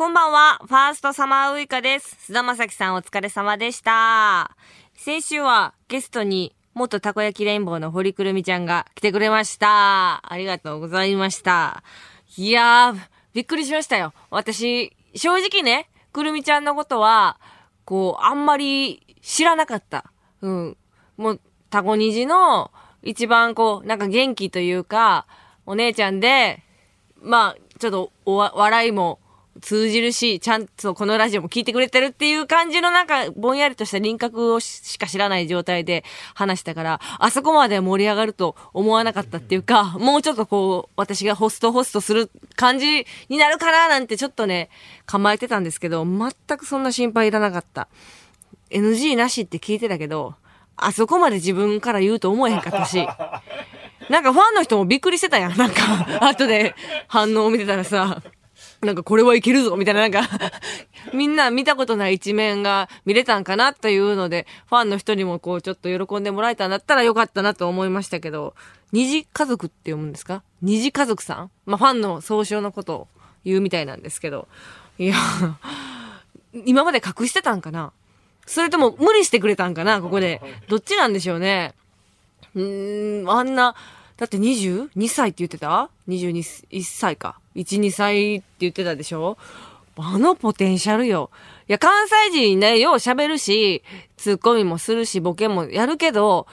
こんばんは、ファーストサマーウイカです。菅田将暉さんお疲れ様でした。先週はゲストに元たこ焼きレインボーの堀くるみちゃんが来てくれました。ありがとうございました。いやー、びっくりしましたよ。私、正直ね、くるみちゃんのことは、こう、あんまり知らなかった。うん。もう、タコにじの一番こう、なんか元気というか、お姉ちゃんで、まあ、ちょっとお笑いも通じるし、ちゃんとこのラジオも聞いてくれてるっていう感じのなんか、ぼんやりとした輪郭をしか知らない状態で話したから、あそこまで盛り上がると思わなかったっていうか、もうちょっとこう、私がホストホストする感じになるかななんてちょっとね、構えてたんですけど、全くそんな心配いらなかった。NG なしって聞いてたけど、あそこまで自分から言うと思えへんかったし、なんかファンの人もびっくりしてたやん。なんか、後で反応を見てたらさ。なんかこれはいけるぞみたいな、なんか みんな見たことない一面が見れたんかなというので、ファンの人にもこう、ちょっと喜んでもらえたんだったらよかったなと思いましたけど、二次家族って読むんですか二次家族さんまあ、ファンの総称のことを言うみたいなんですけど、いや今まで隠してたんかなそれとも無理してくれたんかなここで。どっちなんでしょうね。うーん、あんな、だって22歳って言ってた ?22、1歳か。1、2歳って言ってたでしょあのポテンシャルよ。いや、関西人ね、よう喋るし、ツッコミもするし、ボケもやるけど、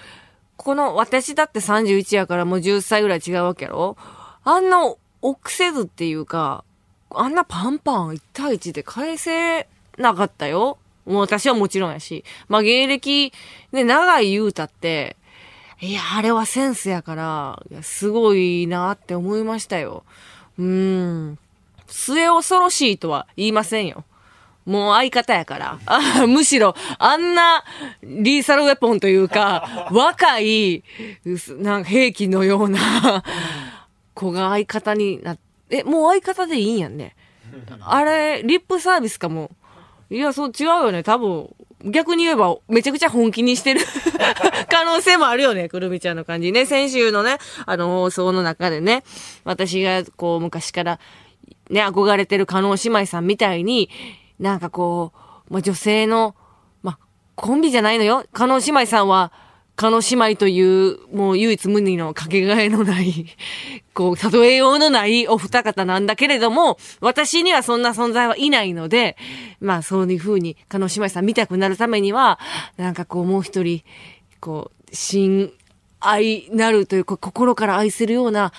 この私だって31やからもう10歳ぐらい違うわけやろあんな臆せずっていうか、あんなパンパン1対1で返せなかったよ。もう私はもちろんやし。まあ、芸歴、ね、長い言うたって、いや、あれはセンスやから、すごいなって思いましたよ。うん。末恐ろしいとは言いませんよ。もう相方やから。あむしろ、あんなリーサルウェポンというか、若い、なんか兵器のような子が相方になって、え、もう相方でいいんやんね。あれ、リップサービスかも。いや、そう違うよね。多分、逆に言えば、めちゃくちゃ本気にしてる 可能性もあるよね、くるみちゃんの感じね。先週のね、あの放送の中でね、私がこう昔からね、憧れてる加納姉妹さんみたいに、なんかこう、まあ、女性の、まあ、コンビじゃないのよ。加納姉妹さんは、家の姉妹という、もう唯一無二のかけがえのない こう、例えようのないお二方なんだけれども、私にはそんな存在はいないので、まあそういうふうに、加の姉妹さん見たくなるためには、なんかこうもう一人、こう、親愛なるというか、心から愛するような、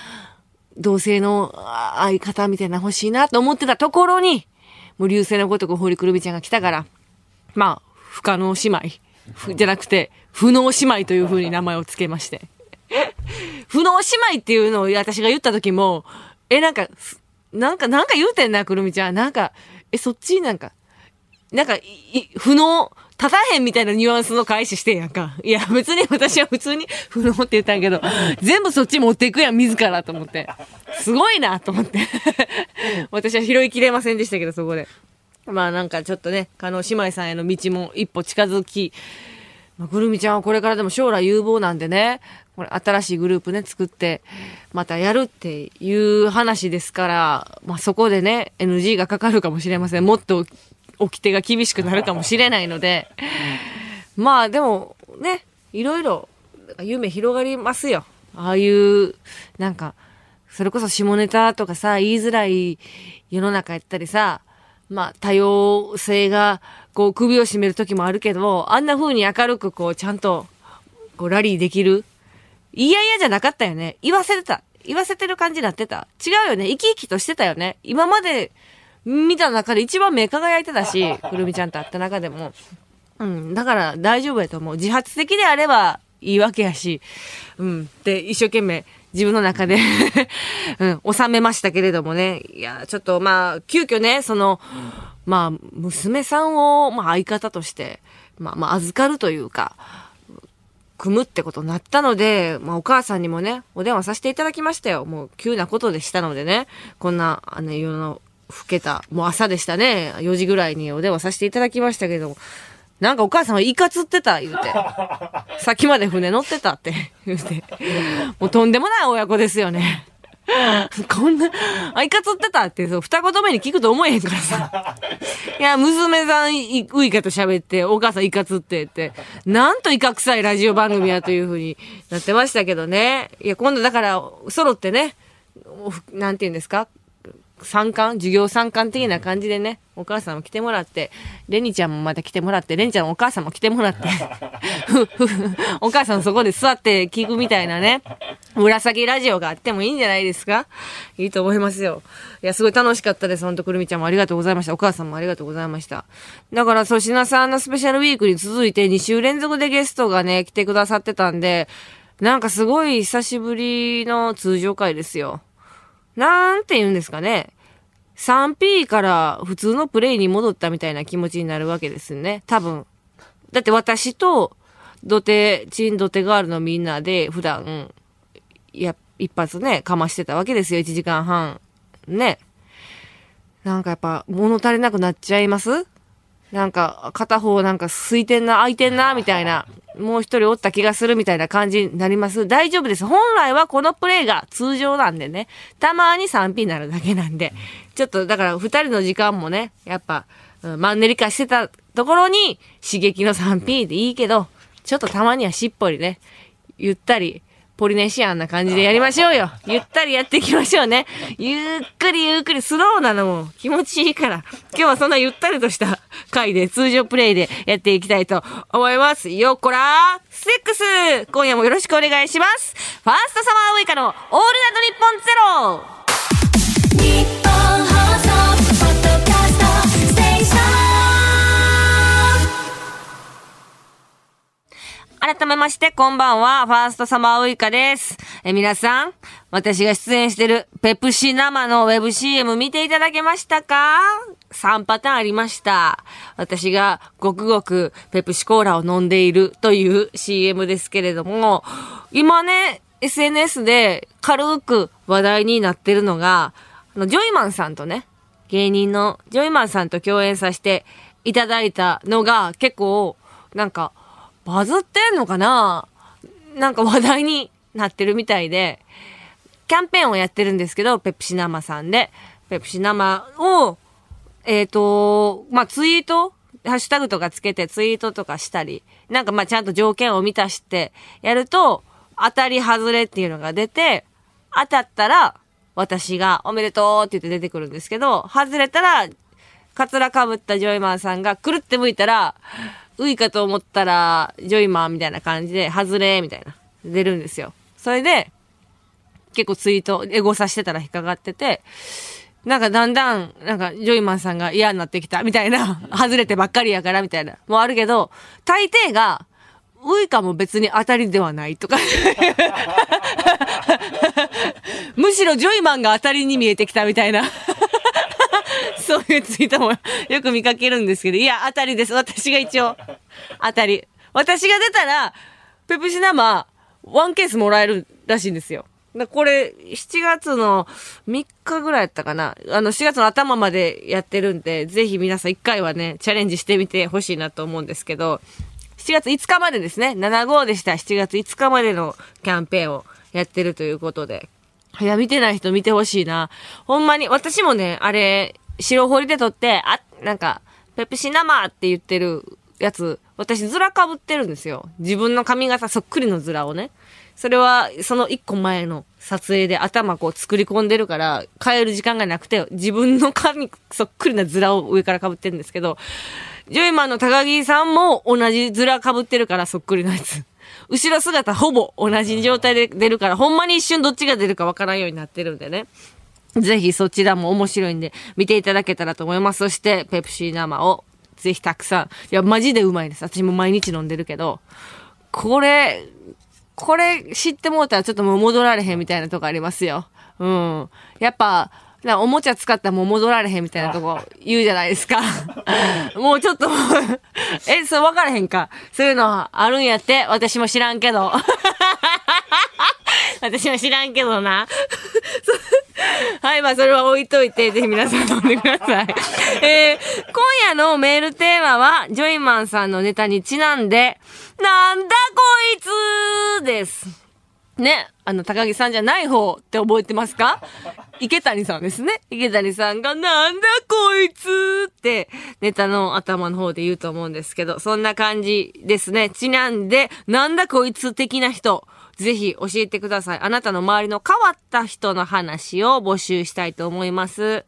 同性の相方みたいな欲しいなと思ってたところに、もう流星のごとく堀クルみちゃんが来たから、まあ、不可能姉妹、じゃなくて、不能姉妹という風に名前を付けまして。不能姉妹っていうのを私が言った時も、え、なんか、なんか、なんか言うてんな、くるみちゃん。なんか、え、そっちなんか、なんか、不能、立たへんみたいなニュアンスの開始してんやんか。いや、別に私は普通に不能って言ったんやけど、全部そっち持っていくやん、自らと思って。すごいな、と思って。私は拾いきれませんでしたけど、そこで。まあなんかちょっとね、加納姉妹さんへの道も一歩近づき、まあ、ぐるみちゃんはこれからでも将来有望なんでね、これ新しいグループね、作って、またやるっていう話ですから、まあ、そこでね、NG がかかるかもしれません。もっと掟が厳しくなるかもしれないので、まあでもね、いろいろ夢広がりますよ。ああいう、なんか、それこそ下ネタとかさ、言いづらい世の中やったりさ、まあ多様性がこう首を絞める時もあるけど、あんな風に明るくこうちゃんと、こうラリーできる。いやいやじゃなかったよね。言わせてた。言わせてる感じになってた。違うよね。生き生きとしてたよね。今まで見た中で一番目輝いてたし、くるみちゃんと会った中でも。うん。だから大丈夫やと思う。自発的であればいいわけやし。うん。で、一生懸命自分の中で うん、収めましたけれどもね。いや、ちょっとまあ、急遽ね、その、うんまあ、娘さんを、まあ、相方として、まあ、まあ、預かるというか、組むってことになったので、まあ、お母さんにもね、お電話させていただきましたよ。もう、急なことでしたのでね、こんな、あの、夜の、老けた、もう朝でしたね、4時ぐらいにお電話させていただきましたけども、なんかお母さんはイカ釣ってた、言うて。さっきまで船乗ってたって、言うて。もうとんでもない親子ですよね。こんな、あかつってたって、そう、二言目に聞くと思えへんからさ。いや、娘さん、ういかと喋って、お母さんいかつってって、なんといか臭いラジオ番組やというふうになってましたけどね。いや、今度だから、揃ってね、なんて言うんですか参観授業参観的な感じでね、お母さんも来てもらって、レニちゃんもまた来てもらって、レニちゃんのお母さんも来てもらって、お母さんそこで座って聞くみたいなね、紫ラジオがあってもいいんじゃないですかいいと思いますよ。いや、すごい楽しかったです。ほんと、くるみちゃんもありがとうございました。お母さんもありがとうございました。だから、粗品さんのスペシャルウィークに続いて2週連続でゲストがね、来てくださってたんで、なんかすごい久しぶりの通常会ですよ。なんて言うんですかね。3P から普通のプレイに戻ったみたいな気持ちになるわけですね。多分。だって私と、土手、チン土手ガールのみんなで普段、や、一発ね、かましてたわけですよ。1時間半。ね。なんかやっぱ、物足りなくなっちゃいますなんか、片方なんか空いてんな、空いてんな、みたいな、もう一人おった気がするみたいな感じになります。大丈夫です。本来はこのプレイが通常なんでね、たまに 3P になるだけなんで、ちょっとだから二人の時間もね、やっぱ、マンネリ化してたところに、刺激の 3P でいいけど、ちょっとたまにはしっぽりね、ゆったり、ポリネシアンな感じでやりましょうよ。ゆったりやっていきましょうね。ゆっくりゆっくりスローなのも気持ちいいから、今日はそんなゆったりとした回で通常プレイでやっていきたいと思います。よっこらセックス今夜もよろしくお願いします。ファーストサマーウイカのオールナイトニッポンゼロ改めまして、こんばんは。ファーストサマーウイカです。え、皆さん、私が出演してるペプシ生のウェブ CM 見ていただけましたか ?3 パターンありました。私がごくごくペプシコーラを飲んでいるという CM ですけれども、今ね、SNS で軽く話題になってるのが、あの、ジョイマンさんとね、芸人のジョイマンさんと共演させていただいたのが結構、なんか、バズってんのかななんか話題になってるみたいで、キャンペーンをやってるんですけど、ペプシ生さんで、ペプシ生を、えっ、ー、と、まあ、ツイートハッシュタグとかつけてツイートとかしたり、なんかまちゃんと条件を満たしてやると、当たり外れっていうのが出て、当たったら私がおめでとうって言って出てくるんですけど、外れたら、カツラ被ったジョイマンさんがくるって向いたら、ういかと思ったら、ジョイマーみたいな感じで、外れ、みたいな、出るんですよ。それで、結構ツイート、エゴさしてたら引っかかってて、なんかだんだん、なんか、ジョイマンさんが嫌になってきた、みたいな、外れてばっかりやから、みたいな、もあるけど、大抵が、ウイカも別に当たりではないとか むしろジョイマンが当たりに見えてきたみたいなそういうツイートもよく見かけるんですけど、いや、当たりです。私が一応、当たり。私が出たら、ペプシ生、ワンケースもらえるらしいんですよ。これ、7月の3日ぐらいやったかな。あの、4月の頭までやってるんで、ぜひ皆さん1回はね、チャレンジしてみてほしいなと思うんですけど、7月5日までですね、75でした。7月5日までのキャンペーンをやってるということで。いや、見てない人見てほしいな。ほんまに、私もね、あれ、白堀で撮って、あ、なんか、ペプシ生って言ってるやつ、私ズラ被ってるんですよ。自分の髪型そっくりのズラをね。それは、その一個前の撮影で頭こう作り込んでるから、変える時間がなくて、自分の髪そっくりなズラを上から被ってるんですけど、ジョイマンの高木さんも同じズラ被ってるからそっくりなやつ。後ろ姿ほぼ同じ状態で出るから、ほんまに一瞬どっちが出るかわからんようになってるんでね。ぜひそちらも面白いんで見ていただけたらと思います。そしてペプシー生をぜひたくさん。いや、マジでうまいです。私も毎日飲んでるけど、これ、これ知ってもうたらちょっともう戻られへんみたいなとこありますよ。うん。やっぱ、なおもちゃ使ったらもう戻られへんみたいなとこ言うじゃないですか。もうちょっとえ、そう分からへんか。そういうのあるんやって、私も知らんけど。私は知らんけどな。はい、まあそれは置いといて、ぜひ皆さん飲んでください。えー、今夜のメールテーマは、ジョイマンさんのネタにちなんで、なんだこいつです。ね、あの、高木さんじゃない方って覚えてますか池谷さんですね。池谷さんが、なんだこいつって、ネタの頭の方で言うと思うんですけど、そんな感じですね。ちなんで、なんだこいつ的な人ぜひ教えてください。あなたの周りの変わった人の話を募集したいと思います。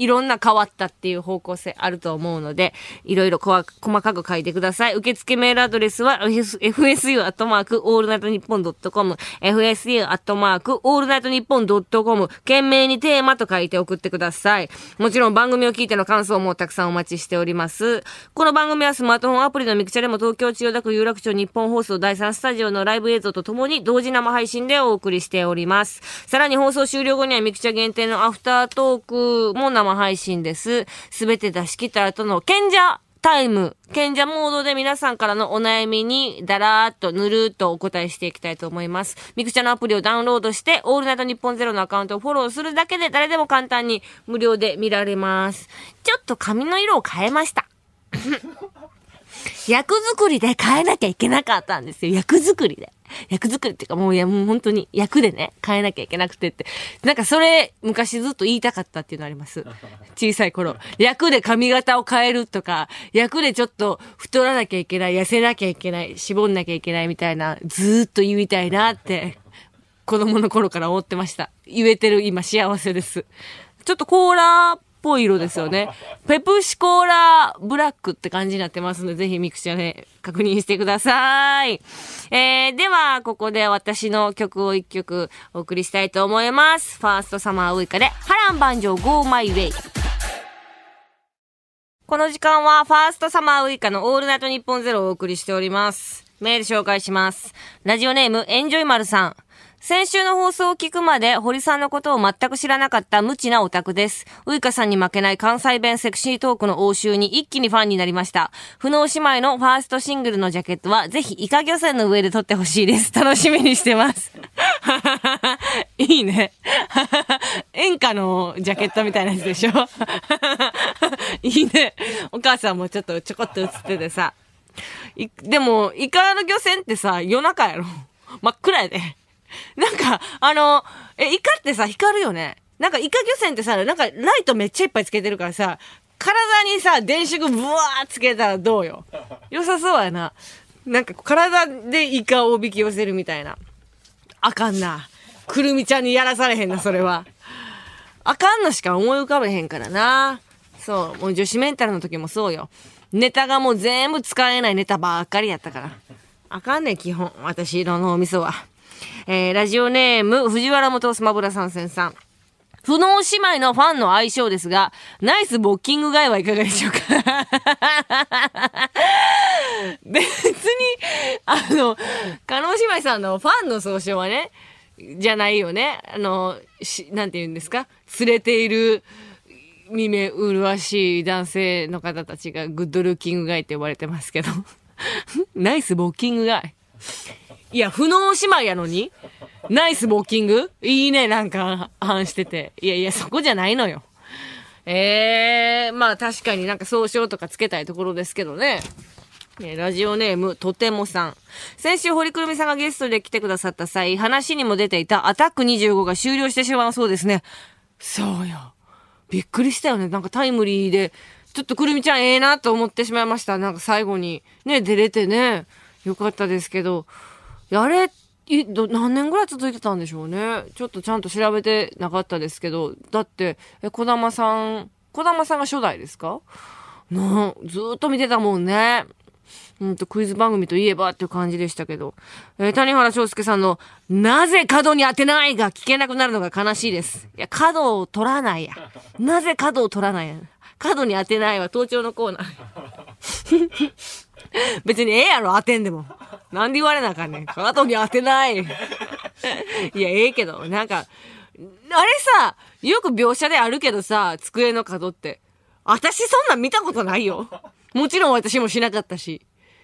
いろんな変わったっていう方向性あると思うので、いろいろ細かく書いてください。受付メールアドレスは、fsu アットマークオールナイトニッポンドットコム、fsu アットマークオールナイトニッポンドットコム、懸命にテーマと書いて送ってください。もちろん番組を聞いての感想もたくさんお待ちしております。この番組はスマートフォンアプリのミクチャでも東京千代田区有楽町日本放送第3スタジオのライブ映像とともに同時生配信でお送りしております。さらに放送終了後にはミクチャ限定のアフタートークも生生配信です。すべて出し切った後の賢者タイム、賢者モードで皆さんからのお悩みに、だらーっと、ぬるーっとお答えしていきたいと思います。ミクチャのアプリをダウンロードして、オールナイトニッポンゼロのアカウントをフォローするだけで、誰でも簡単に無料で見られます。ちょっと髪の色を変えました。役作りで変えなきゃいけなかったんですよ。役作りで。役作りっていうかもういやもう本当に役でね、変えなきゃいけなくてって。なんかそれ昔ずっと言いたかったっていうのあります。小さい頃。役で髪型を変えるとか、役でちょっと太らなきゃいけない、痩せなきゃいけない、絞んなきゃいけないみたいな、ずーっと言いたいなって、子供の頃から思ってました。言えてる今幸せです。ちょっとコーラぽい色ですよね。ペプシコーラブラックって感じになってますので、ぜひミクチャで確認してください。えー、では、ここで私の曲を一曲お送りしたいと思います。ファーストサマーウイカで、波乱万丈 Go My Way。この時間はファーストサマーウイカのオールナイトニッポンゼロをお送りしております。メール紹介します。ラジオネームエンジョイマルさん。先週の放送を聞くまで、堀さんのことを全く知らなかった無知なオタクです。ウイカさんに負けない関西弁セクシートークの応酬に一気にファンになりました。不能姉妹のファーストシングルのジャケットは、ぜひイカ漁船の上で撮ってほしいです。楽しみにしてます。いいね。演歌のジャケットみたいなやつでしょいいね。お母さんもちょっとちょこっと映っててさ。でも、イカの漁船ってさ、夜中やろ。真っ暗やで。なんか、あの、え、イカってさ、光るよね。なんかイカ漁船ってさ、なんかライトめっちゃいっぱいつけてるからさ、体にさ、電飾ブワーつけたらどうよ。良さそうやな。なんか体でイカをおびき寄せるみたいな。あかんな。くるみちゃんにやらされへんな、それは。あかんのしか思い浮かべへんからな。そう。もう女子メンタルの時もそうよ。ネタがもう全部使えないネタばっかりやったから。あかんねん、基本。私の脳みそは。えー、ラジオネーム、藤原元スマブラ参戦さん。不能姉妹のファンの相性ですが、ナイスボッキングガイはいかがでしょうか 別に、あの、加納姉妹さんのファンの総称はね、じゃないよね。あの、し、なんて言うんですか連れている、見目麗しい男性の方たちがグッドルーキングガイって呼ばれてますけど ナイスボッキングガイ。いや、不能姉妹やのにナイスボッキングいいね、なんか、反してて。いやいや、そこじゃないのよ。ええー、まあ確かになんか総称とかつけたいところですけどね。えラジオネーム、とてもさん。先週、堀くるみさんがゲストで来てくださった際、話にも出ていたアタック25が終了してしまうそうですね。そうよ。びっくりしたよね。なんかタイムリーで、ちょっとくるみちゃんええなと思ってしまいました。なんか最後に、ね、出れてね。よかったですけど。あれ、いど何年ぐらい続いてたんでしょうね。ちょっとちゃんと調べてなかったですけど、だって、え、小玉さん、小玉さんが初代ですかなずっと見てたもんね。うんと、クイズ番組といえばっていう感じでしたけど、えー、谷原章介さんの、なぜ角に当てないが聞けなくなるのが悲しいです。いや、角を取らないや。なぜ角を取らないや。角に当てないは盗聴のコーナー。別にええやろ、当てんでも。なんで言われなあかんねん。かかとに当てない。いや、ええけど、なんか、あれさ、よく描写であるけどさ、机の角って。私そんなん見たことないよ。もちろん私もしなかったし。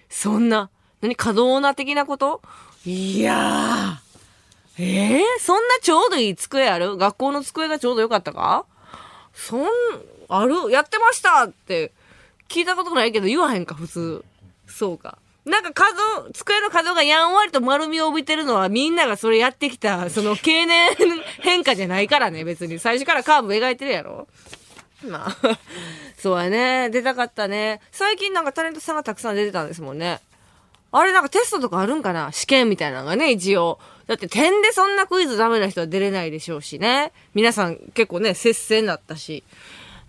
そんな、何、可動な的なこといやー。ええー、そんなちょうどいい机ある学校の机がちょうどよかったかそん、あるやってましたって聞いたことないけど言わへんか、普通。そうか。なんか角、机の角がやんわりと丸みを帯びてるのはみんながそれやってきた、その経年変化じゃないからね、別に。最初からカーブ描いてるやろまあ、そうやね。出たかったね。最近なんかタレントさんがたくさん出てたんですもんね。あれなんかテストとかあるんかな試験みたいなのがね、一応。だって点でそんなクイズダメな人は出れないでしょうしね。皆さん結構ね、接戦だったし。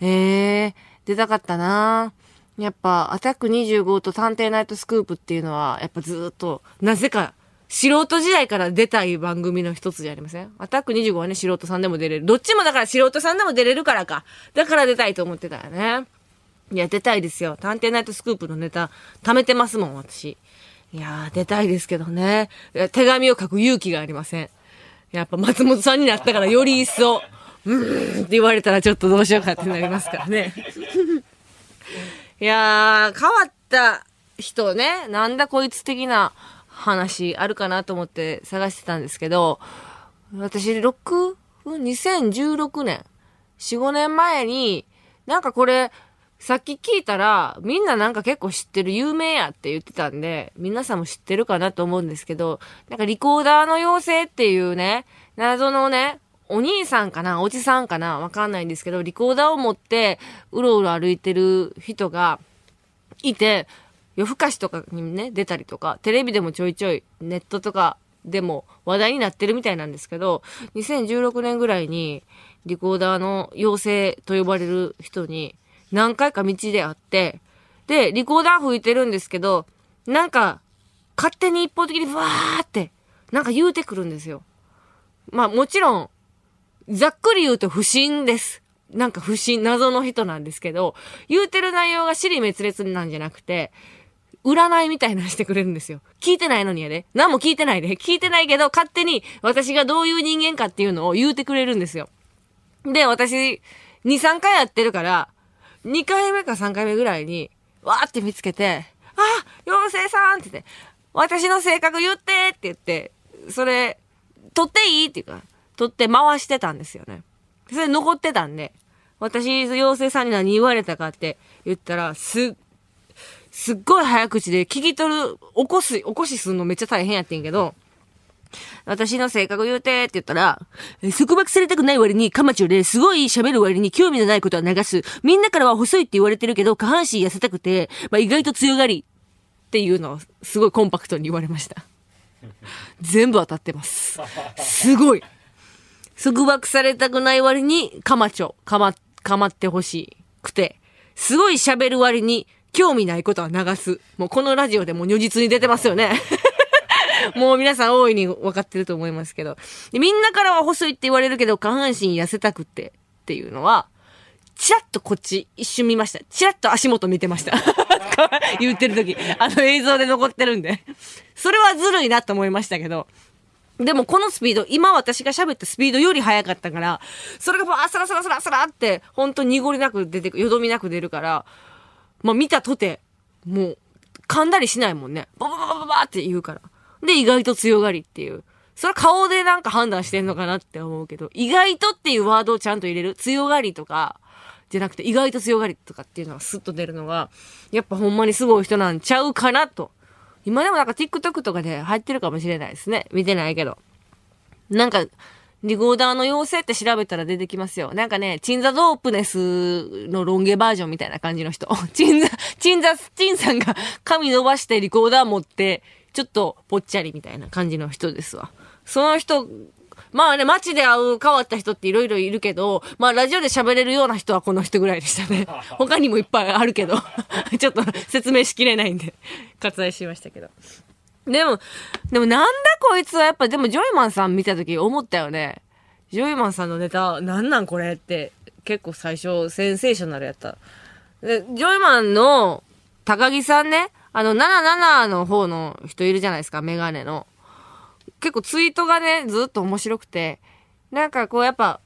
ええー、出たかったなぁ。やっぱ、アタック25と探偵ナイトスクープっていうのは、やっぱずっと、なぜか、素人時代から出たい番組の一つじゃありませんアタック25はね、素人さんでも出れる。どっちもだから素人さんでも出れるからか。だから出たいと思ってたよね。いや、出たいですよ。探偵ナイトスクープのネタ、貯めてますもん、私。いやー、出たいですけどね。手紙を書く勇気がありません。やっぱ松本さんになったからより一層、うーんって言われたらちょっとどうしようかってなりますからね。いやー、変わった人ね、なんだこいつ的な話あるかなと思って探してたんですけど、私、6、2016年、4、5年前に、なんかこれ、さっき聞いたら、みんななんか結構知ってる有名やって言ってたんで、皆さんも知ってるかなと思うんですけど、なんかリコーダーの妖精っていうね、謎のね、お兄さんかなおじさんかなわかんないんですけど、リコーダーを持って、うろうろ歩いてる人がいて、夜更かしとかにね、出たりとか、テレビでもちょいちょい、ネットとかでも話題になってるみたいなんですけど、2016年ぐらいに、リコーダーの妖精と呼ばれる人に、何回か道で会って、で、リコーダー吹いてるんですけど、なんか、勝手に一方的にわーって、なんか言うてくるんですよ。まあもちろん、ざっくり言うと不審です。なんか不審、謎の人なんですけど、言うてる内容が尻滅裂なんじゃなくて、占いみたいなしてくれるんですよ。聞いてないのにやで。何も聞いてないで。聞いてないけど、勝手に私がどういう人間かっていうのを言うてくれるんですよ。で、私、2、3回やってるから、2回目か3回目ぐらいに、わーって見つけて、あ妖精さんって言って、私の性格言ってって言って、それ、取っていいっていうか、取って回してたんですよね。それ残ってたんで、私、妖精さんに何言われたかって言ったら、す、すっごい早口で聞き取る、起こす、起こしすんのめっちゃ大変やってんけど、私の性格言うてって言ったら、束縛されたくない割にまちゅうで、すごい喋る割に興味のないことは流す。みんなからは細いって言われてるけど、下半身痩せたくて、まあ、意外と強がりっていうのをすごいコンパクトに言われました。全部当たってます。すごい。束縛されたくない割に、かまちょ、かま、かまってほしくて、すごい喋る割に、興味ないことは流す。もうこのラジオでも如実に出てますよね。もう皆さん大いに分かってると思いますけど。みんなからは細いって言われるけど、下半身痩せたくてっていうのは、チラッとこっち一瞬見ました。チラッと足元見てました。言ってる時。あの映像で残ってるんで。それはずるいなと思いましたけど。でもこのスピード、今私が喋ったスピードより速かったから、それがバーサラサラサラサラって、ほんと濁りなく出てく、よどみなく出るから、まあ見たとて、もう、噛んだりしないもんね。ババババババって言うから。で、意外と強がりっていう。それは顔でなんか判断してんのかなって思うけど、意外とっていうワードをちゃんと入れる。強がりとか、じゃなくて意外と強がりとかっていうのがスッと出るのが、やっぱほんまにすごい人なんちゃうかなと。今でもなんか TikTok とかで入ってるかもしれないですね。見てないけど。なんか、リコーダーの妖精って調べたら出てきますよ。なんかね、チンザドープネスのロン毛バージョンみたいな感じの人。チンザ、チンザ、チンさんが 髪伸ばしてリコーダー持って、ちょっとぽっちゃりみたいな感じの人ですわ。その人まあね、街で会う変わった人っていろいろいるけど、まあラジオで喋れるような人はこの人ぐらいでしたね。他にもいっぱいあるけど、ちょっと説明しきれないんで、割愛しましたけど。でも、でもなんだこいつはやっぱ、でもジョイマンさん見た時思ったよね。ジョイマンさんのネタ、なんなんこれって結構最初センセーショナルやった。で、ジョイマンの高木さんね、あの、77の方の人いるじゃないですか、メガネの。結構ツイートがね、ずっと面白くて、なんかこうやっぱ、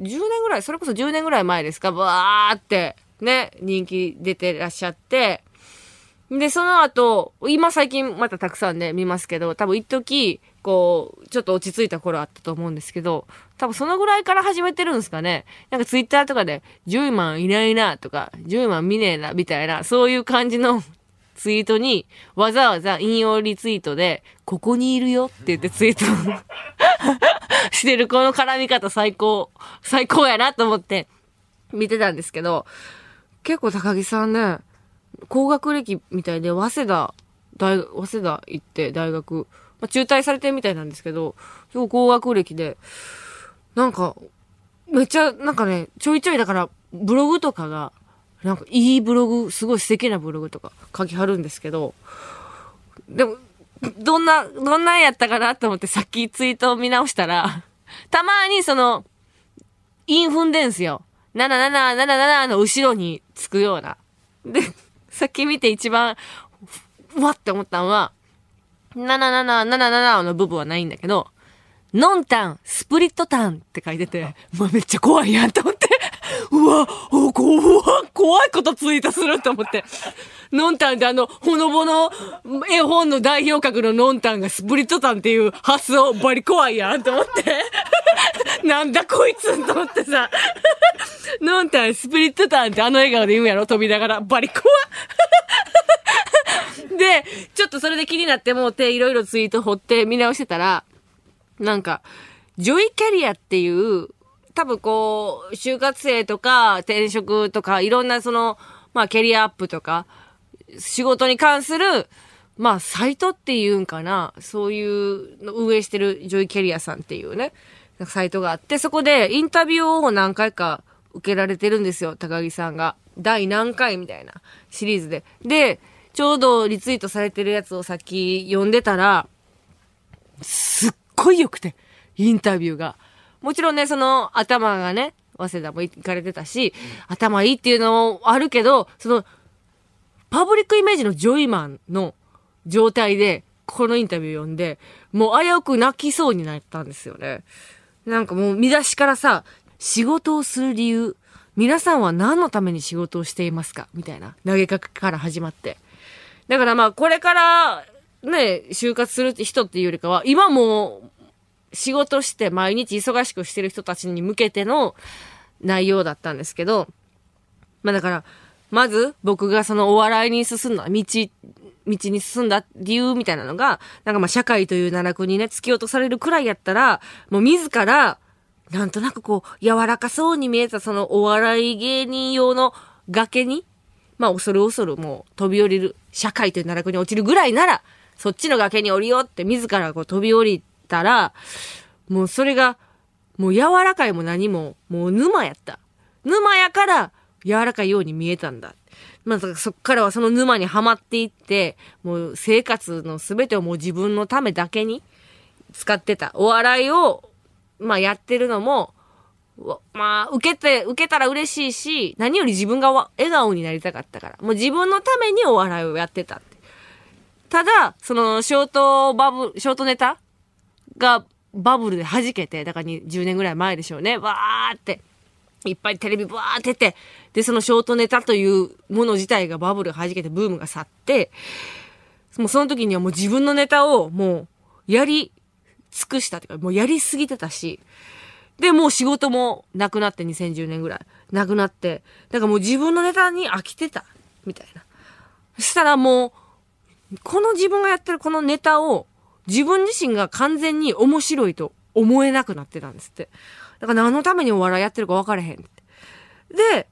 10年ぐらい、それこそ10年ぐらい前ですか、ワーって、ね、人気出てらっしゃって、で、その後、今最近またたくさんね、見ますけど、多分一時こう、ちょっと落ち着いた頃あったと思うんですけど、多分そのぐらいから始めてるんですかね。なんかツイッターとかで、10万いないなとか、10万見ねえな、みたいな、そういう感じのツイートに、わざわざ引用リツイートで、ここにいるよって言ってツイート してるこの絡み方最高、最高やなと思って見てたんですけど、結構高木さんね、高学歴みたいで、早稲田、大、早稲田行って大学、まあ、中退されてるみたいなんですけど、すご高学歴で、なんか、めっちゃ、なんかね、ちょいちょいだから、ブログとかがなんかいいブログ、すごい素敵なブログとか書きはるんですけど、でも、どんな、どんなんやったかなと思ってさっきツイートを見直したら、たまにその、イン踏んでんすよ。7777の後ろにつくような。で、さっき見て一番、うわって思ったのは、7777の部分はないんだけど、ノンタン、スプリットタンって書いてて、もうめっちゃ怖いやんと思っうわ、お怖怖いことツイートすると思って。ノンタンってあの、ほのぼの絵本の代表格のノンタンがスプリットタンっていう発想、バリ怖いやんと思って。なんだこいつと思ってさ。ノンタン、スプリットタンってあの笑顔で言うんやろ飛びながら。バリ怖で、ちょっとそれで気になってもうて、いろいろツイート掘って見直してたら、なんか、ジョイキャリアっていう多分こう、就活生とか転職とか、いろんなその、まあキャリアアップとか、仕事に関する、まあサイトっていうんかな、そういうの運営してるジョイキャリアさんっていうね、サイトがあって、そこでインタビューを何回か受けられてるんですよ、高木さんが。第何回みたいなシリーズで。で、ちょうどリツイートされてるやつをさっき読んでたら、すっごい良くて、インタビューが。もちろんね、その頭がね、早稲田も行かれてたし、うん、頭いいっていうのもあるけど、その、パブリックイメージのジョイマンの状態で、このインタビュー読んで、もう危うく泣きそうになったんですよね。なんかもう見出しからさ、仕事をする理由、皆さんは何のために仕事をしていますかみたいな投げかけから始まって。だからまあこれからね、就活する人っていうよりかは、今も仕事して毎日忙しくしてる人たちに向けての内容だったんですけど、まあだから、まず僕がそのお笑いに進んだ道、道に進んだ理由みたいなのが、なんかまあ社会という奈落にね、突き落とされるくらいやったら、もう自ら、なんとなくこう、柔らかそうに見えたそのお笑い芸人用の崖に、まあ恐る恐るもう飛び降りる、社会という奈落に落ちるぐらいなら、そっちの崖に降りようって自らこう飛び降りたら、もうそれが、もう柔らかいも何も、もう沼やった。沼やから、柔らかいように見えたんだ。まあ、そっからはその沼にはまっていって、もう生活の全てをもう自分のためだけに使ってた。お笑いを、まあ、やってるのも、まあ、受けて、受けたら嬉しいし、何より自分が笑顔になりたかったから。もう自分のためにお笑いをやってたって。ただ、その、ショートバブ、ショートネタがバブルで弾けて、だから10年ぐらい前でしょうね。わーって。いっぱいテレビバーってて、で、そのショートネタというもの自体がバブル弾けてブームが去って、もうその時にはもう自分のネタをもうやり尽くしたというか、もうやりすぎてたし、で、もう仕事もなくなって、2010年ぐらい。なくなって。だからもう自分のネタに飽きてた。みたいな。そしたらもう、この自分がやってるこのネタを自分自身が完全に面白いと思えなくなってたんですって。だから何のためにお笑いやってるか分からへんって。で、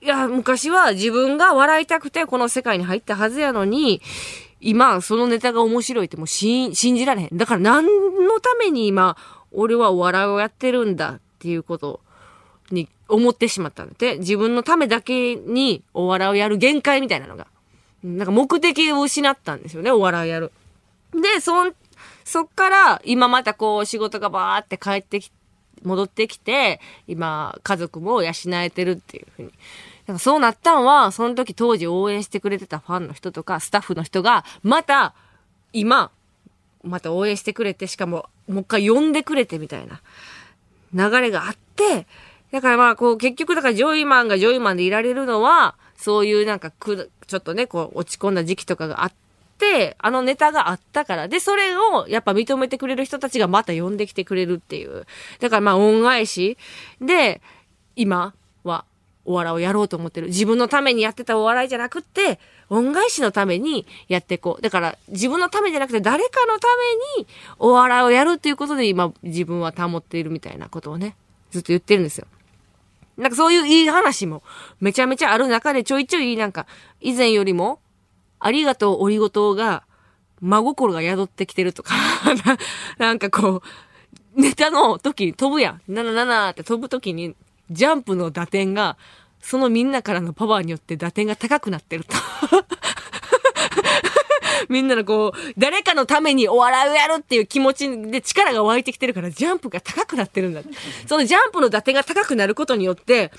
いや、昔は自分が笑いたくてこの世界に入ったはずやのに、今、そのネタが面白いってもう信じられへん。だから何のために今、俺はお笑いをやってるんだっていうことに思ってしまったんで、自分のためだけにお笑いをやる限界みたいなのが。なんか目的を失ったんですよね、お笑いやる。で、そんそっから今またこう仕事がバーって帰ってき戻ってきて、今、家族も養えてるっていうふうに。なんかそうなったんは、その時当時応援してくれてたファンの人とか、スタッフの人が、また、今、また応援してくれて、しかも、もう一回呼んでくれてみたいな流れがあって、だからまあ、こう、結局、だから、ジョイマンがジョイマンでいられるのは、そういうなんかく、ちょっとね、こう、落ち込んだ時期とかがあって、、あのネタがあったから。で、それをやっぱ認めてくれる人たちがまた呼んできてくれるっていう。だからまあ恩返しで、今はお笑いをやろうと思ってる。自分のためにやってたお笑いじゃなくって、恩返しのためにやっていこう。だから、自分のためじゃなくて、誰かのためにお笑いをやるっていうことで、今、自分は保っているみたいなことをね、ずっと言ってるんですよ。なんかそういういい話も、めちゃめちゃある中で、ちょいちょいなんか、以前よりも、ありがとうオリゴ糖が、真心が宿ってきてるとか なんかこう、ネタの時に飛ぶやん。ななななって飛ぶ時に、ジャンプの打点が、そのみんなからのパワーによって打点が高くなってると みんなのこう、誰かのためにお笑いをやるっていう気持ちで力が湧いてきてるから、ジャンプが高くなってるんだ。そのジャンプの打点が高くなることによって、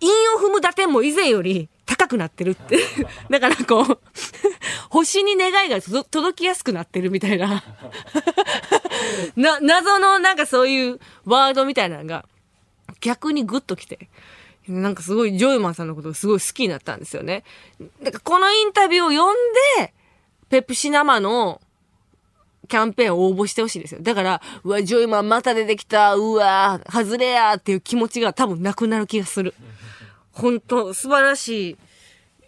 韻を踏む打点も以前よりくなってるって だからこう 星に願いが届きやすくなってるみたいな な、謎のなんかそういうワードみたいなのが、逆にグッと来て、なんかすごいジョイマンさんのことをすごい好きになったんですよね。だからこのインタビューを読んで、ペプシ生のキャンペーンを応募してほしいですよ。だから、うわ、ジョイマンまた出てきた、うわ、外れやっていう気持ちが多分なくなる気がする。本当素晴らしい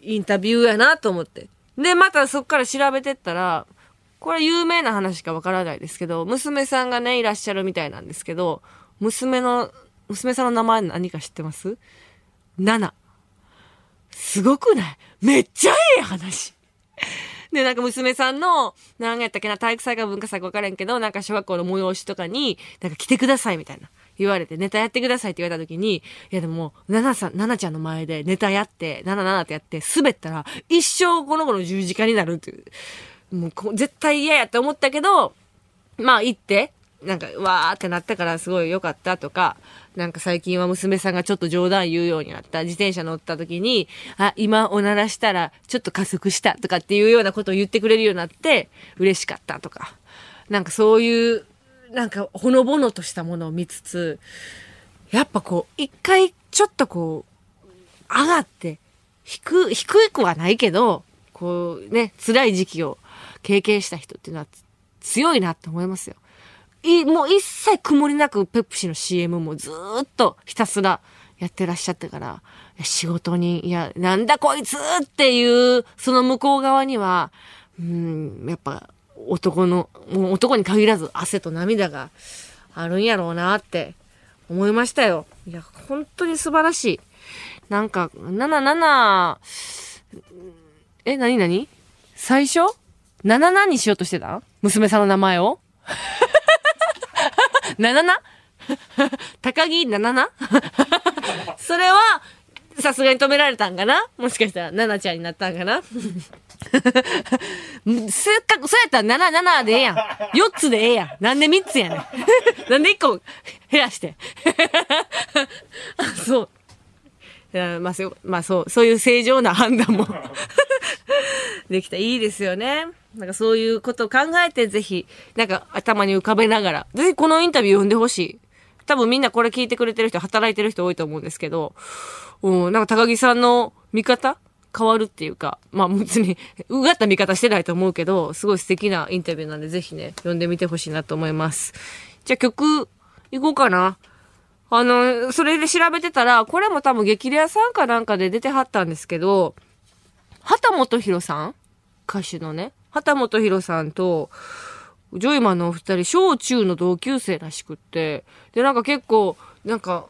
インタビューやなと思って。で、またそっから調べてったら、これ有名な話かわからないですけど、娘さんがね、いらっしゃるみたいなんですけど、娘の、娘さんの名前何か知ってますナナ。すごくないめっちゃええ話。で、なんか娘さんの、何やったっけな、体育祭か文化祭かわからんけど、なんか小学校の催しとかに、なんか来てくださいみたいな。言われて、ネタやってくださいって言われた時に、いやでも、ななさん、ななちゃんの前でネタやって、ななななってやって、滑ったら、一生この子の十字架になるっていう。もう、絶対嫌やって思ったけど、まあ行って、なんか、わーってなったからすごい良かったとか、なんか最近は娘さんがちょっと冗談言うようになった。自転車乗った時に、あ、今おならしたらちょっと加速したとかっていうようなことを言ってくれるようになって、嬉しかったとか。なんかそういうなんかほのぼのとしたものを見つつ、やっぱこう、一回ちょっとこう、上がって、低、低くはないけど、こうね、辛い時期を経験した人っていうのは強いなって思いますよ。い、もう一切曇りなくペプシの CM もずっとひたすらやってらっしゃってから、仕事に、いや、なんだこいつっていう、その向こう側には、うん、やっぱ男の、もう男に限らず汗と涙があるんやろうなって思いましたよ。いや、本当に素晴らしい。なんか、77、え、なになに最初 ?77 にしようとしてた娘さんの名前を ?77? 高木 77? それは、さすがに止められたんかなもしかしたら、ななちゃんになったんかなせっかく、そうやったら7、7でええやん。4つでええやん。なんで3つやねん。なんで1個減らして。そう。まあ、そう、まあ、そう、そういう正常な判断も できた。いいですよね。なんかそういうことを考えて、ぜひ、なんか頭に浮かべながら、ぜひこのインタビュー読んでほしい。多分みんなこれ聞いてくれてる人、働いてる人多いと思うんですけど、うん、なんか高木さんの見方変わるっていうか、まあ別に、うがった見方してないと思うけど、すごい素敵なインタビューなんで、ぜひね、読んでみてほしいなと思います。じゃあ曲、いこうかな。あの、それで調べてたら、これも多分激レアさんかなんかで出てはったんですけど、畑本博さん歌手のね、畑本博さんと、ジョイマンのお二人、小中の同級生らしくって、で、なんか結構、なんか、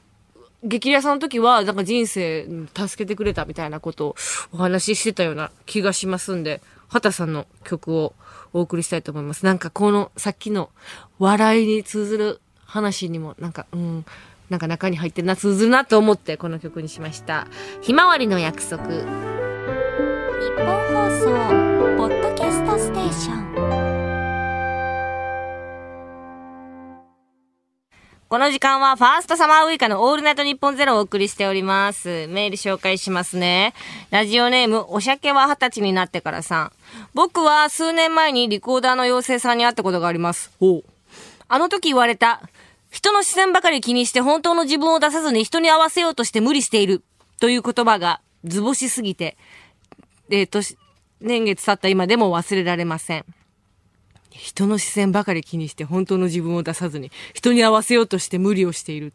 激レアさんの時は、なんか人生助けてくれたみたいなことをお話ししてたような気がしますんで、畑さんの曲をお送りしたいと思います。なんかこのさっきの笑いに通ずる話にも、なんか、うん、なんか中に入ってるな、通ずるなと思ってこの曲にしました。ひまわりの約束。日本放送、ポッドキャストステーション。この時間はファーストサマーウイカのオールナイトニッポンゼロをお送りしております。メール紹介しますね。ラジオネーム、お鮭は二十歳になってからさん。僕は数年前にリコーダーの妖精さんに会ったことがあります。ほう。あの時言われた、人の視線ばかり気にして本当の自分を出さずに人に合わせようとして無理しているという言葉が図星すぎて、えっ、ー、と、年月経った今でも忘れられません。人の視線ばかり気にして本当の自分を出さずに、人に合わせようとして無理をしている。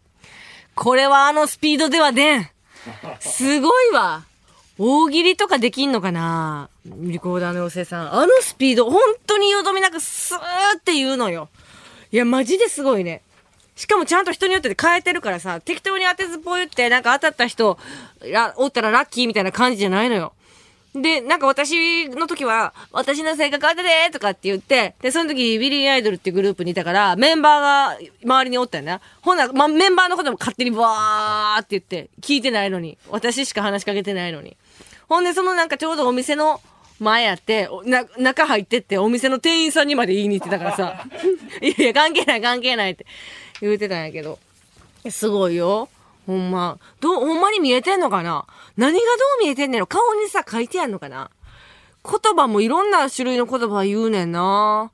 これはあのスピードでは出ん。すごいわ。大喜利とかできんのかなリコーダーの妖精さん。あのスピード、本当によどみなくスーって言うのよ。いや、マジですごいね。しかもちゃんと人によって変えてるからさ、適当に当てずっぽいって、なんか当たった人、おったらラッキーみたいな感じじゃないのよ。で、なんか私の時は、私の性格当ててとかって言って、で、その時、ビリー・アイドルってグループにいたから、メンバーが周りにおったよな。ほな、ま、メンバーのことも勝手にわーって言って、聞いてないのに。私しか話しかけてないのに。ほんで、そのなんかちょうどお店の前やって、な、中入ってって、お店の店員さんにまで言いに行ってたからさ、いやいや、関係ない関係ないって言うてたんやけど。すごいよ。ほんま。どう、ほんまに見えてんのかな何がどう見えてんねんの顔にさ、書いてあんのかな言葉もいろんな種類の言葉言うねんな。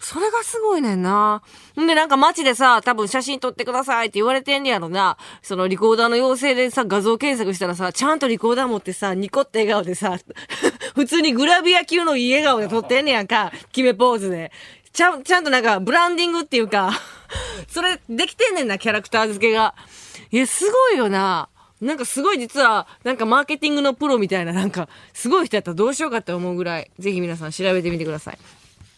それがすごいねんな。んでなんか街でさ、多分写真撮ってくださいって言われてんねやろな。そのリコーダーの要請でさ、画像検索したらさ、ちゃんとリコーダー持ってさ、ニコって笑顔でさ、普通にグラビア級のいい笑顔で撮ってんねやんか。決めポーズで。ちゃん、ちゃんとなんかブランディングっていうかそれできてんねんな、キャラクター付けが。いや、すごいよな。なんかすごい実は、なんかマーケティングのプロみたいな、なんか、すごい人やったらどうしようかって思うぐらい、ぜひ皆さん調べてみてください。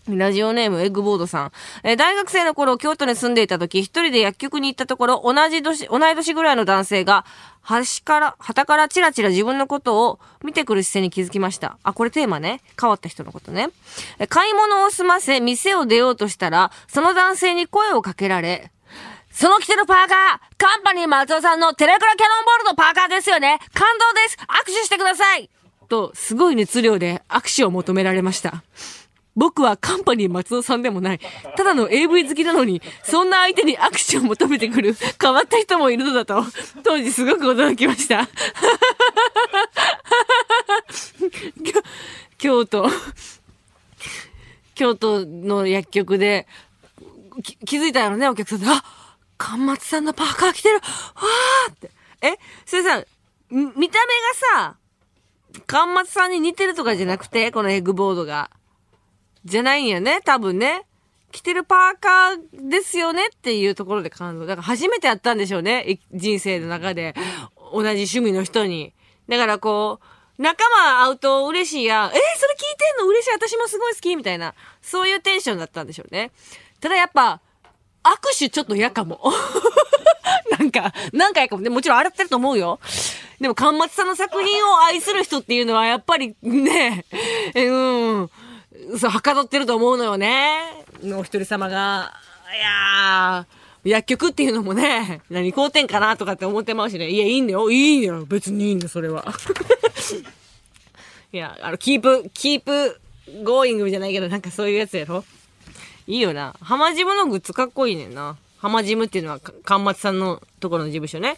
ラジオネーム、エッグボードさん。えー、大学生の頃、京都に住んでいた時、一人で薬局に行ったところ、同じ年、同い年ぐらいの男性が、端から、旗からチラチラ自分のことを見てくる姿勢に気づきました。あ、これテーマね。変わった人のことね。え買い物を済ませ、店を出ようとしたら、その男性に声をかけられ、その着てるパーカー、カンパニー松尾さんのテレクラキャノンボールのパーカーですよね感動です握手してくださいと、すごい熱量で握手を求められました。僕はカンパニー松尾さんでもない。ただの AV 好きなのに、そんな相手に握手を求めてくる変わった人もいるのだと、当時すごく驚きました。京都、京都の薬局で、気づいたよね、お客さん巻末さんのパーカー着てるわーって。えそれさ、見た目がさ、巻末さんに似てるとかじゃなくて、このエッグボードが。じゃないんやね、多分ね。着てるパーカーですよねっていうところで感動。だから初めてやったんでしょうね、人生の中で。同じ趣味の人に。だからこう、仲間会うと嬉しいや、えー、それ聞いてんの嬉しい、私もすごい好きみたいな、そういうテンションだったんでしょうね。ただやっぱ、握手ちょっと嫌かも。なんか、なんか嫌かも。でもちろん洗ってると思うよ。でも、巻末さんの作品を愛する人っていうのは、やっぱりね、うん、そう、はかどってると思うのよね。お一人様が。いやー、薬局っていうのもね、何好転かなとかって思ってまうしね。いや、いいんだよ。いいんだよ。別にいいんだそれは。いや、あの、キープ、キープ、ゴーイングじゃないけど、なんかそういうやつやろいいよな。浜ジムのグッズかっこいいねんな。浜ジムっていうのは、かんまつさんのところの事務所ね。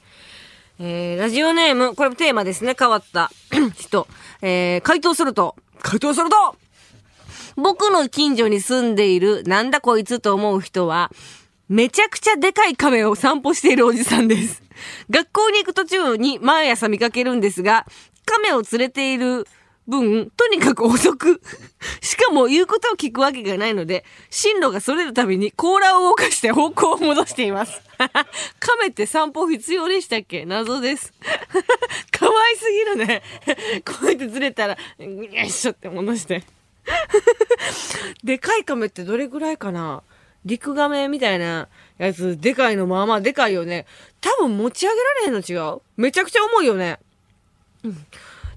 えー、ラジオネーム、これもテーマですね。変わった 人。えー、回答すると、回答すると僕の近所に住んでいる、なんだこいつと思う人は、めちゃくちゃでかい亀を散歩しているおじさんです。学校に行く途中に毎朝見かけるんですが、亀を連れている分、とにかく遅く。しかも言うことを聞くわけがないので、進路がそれるたびに甲羅を動かして方向を戻しています。亀って散歩必要でしたっけ謎です。可 愛すぎるね。こうやってずれたら、よいしょって戻して。でかい亀ってどれぐらいかな陸亀みたいなやつ、でかいのまあまあでかいよね。多分持ち上げられへんの違うめちゃくちゃ重いよね。うん。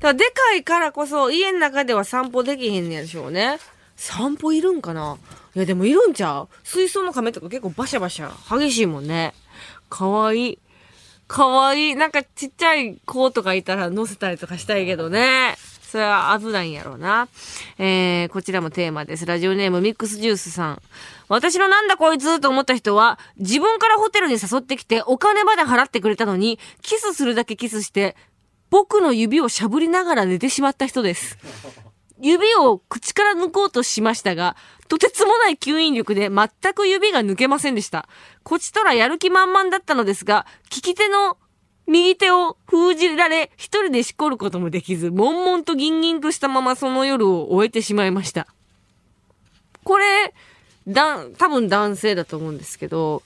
だでかいからこそ、家の中では散歩できへんねでしょうね。散歩いるんかないや、でもいるんちゃう水槽の亀とか結構バシャバシャ激しいもんね。かわいい。かわいい。なんかちっちゃい子とかいたら乗せたりとかしたいけどね。それは危ないんやろうな。えー、こちらもテーマです。ラジオネームミックスジュースさん。私のなんだこいつと思った人は、自分からホテルに誘ってきてお金まで払ってくれたのに、キスするだけキスして、僕の指をしゃぶりながら寝てしまった人です。指を口から抜こうとしましたが、とてつもない吸引力で全く指が抜けませんでした。こちとらやる気満々だったのですが、利き手の右手を封じられ、一人でしこることもできず、悶々とギンギンとしたままその夜を終えてしまいました。これ、だ、多分男性だと思うんですけど、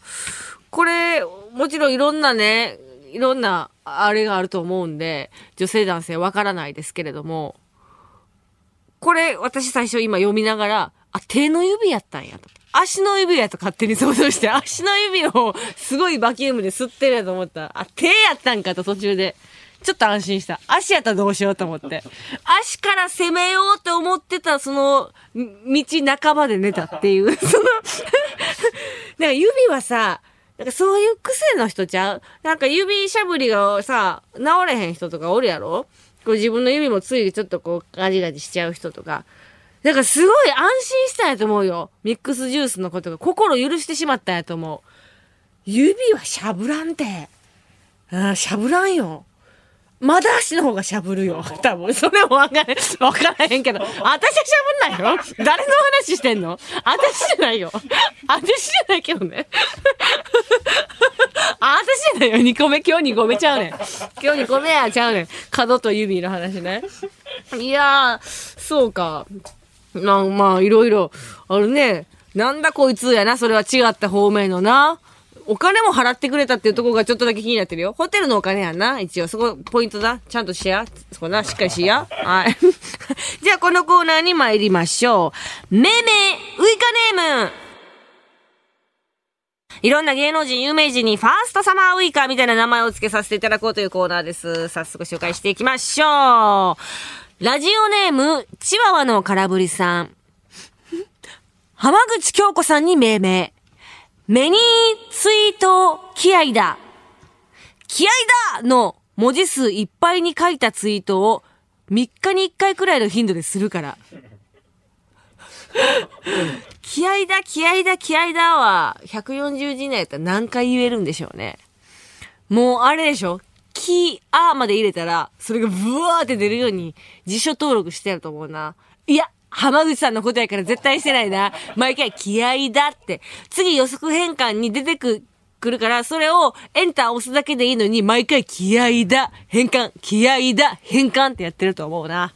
これ、もちろんいろんなね、いろんな、あれがあると思うんで、女性男性わからないですけれども、これ、私最初今読みながら、あ、手の指やったんやと。足の指やと勝手に想像して、足の指をすごいバキュームで吸ってるやと思ったら、あ、手やったんかと途中で。ちょっと安心した。足やったらどうしようと思って。足から攻めようと思ってた、その、道半ばで寝たっていう。そのだ か指はさ、なんかそういう癖の人ちゃうなんか指しゃぶりがさ、治れへん人とかおるやろこう自分の指もついちょっとこうガジガジしちゃう人とか。なんかすごい安心したんやと思うよ。ミックスジュースのことが心許してしまったんやと思う。指はしゃぶらんて。あしゃぶらんよ。まだ足の方がしゃぶるよ。多分、それもわからわからへんけど。私はしゃぶんないよ。誰の話してんの私じゃないよ。私じゃないけどね。あ、私じゃないよ。2個目、今日2個目ちゃうねん。今日2個目や、ちゃうねん。角と指の話ね。いやー、そうか。まあ、まあ、いろいろあるね。なんだこいつやな。それは違った方面のな。お金も払ってくれたっていうところがちょっとだけ気になってるよ。ホテルのお金やんな、一応。そこ、ポイントだ。ちゃんとしや。そこな、しっかりしや。はい。じゃあ、このコーナーに参りましょう。めめ、ウイカネーム。いろんな芸能人、有名人にファーストサマーウイカみたいな名前を付けさせていただこうというコーナーです。早速紹介していきましょう。ラジオネーム、チワワの空振りさん。浜口京子さんに命名。メニーツイート気合だ気合だの文字数いっぱいに書いたツイートを3日に1回くらいの頻度でするから。気合だ、気合だ、気合だは、140字以内だったら何回言えるんでしょうね。もうあれでしょ気、あまで入れたら、それがブワーって出るように辞書登録してやると思うな。いや、浜口さんのことやから絶対してないな。毎回気合だって。次予測変換に出てく、くるから、それをエンター押すだけでいいのに、毎回気合だ、変換、気合だ、変換ってやってると思うな。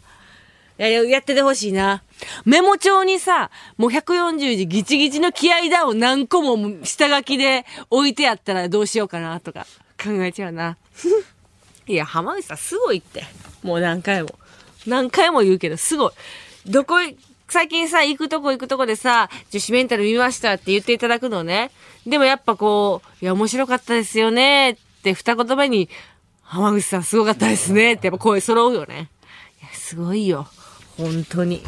いや、やっててほしいな。メモ帳にさ、もう140字ギチギチの気合だを何個も下書きで置いてやったらどうしようかなとか考えちゃうな。いや、浜口さんすごいって。もう何回も。何回も言うけど、すごい。どこ、最近さ、行くとこ行くとこでさ、女子メンタル見ましたって言っていただくのね。でもやっぱこう、いや、面白かったですよねって二言目に、浜口さんすごかったですねってやっぱ声揃うよね。いや、すごいよ。本当に。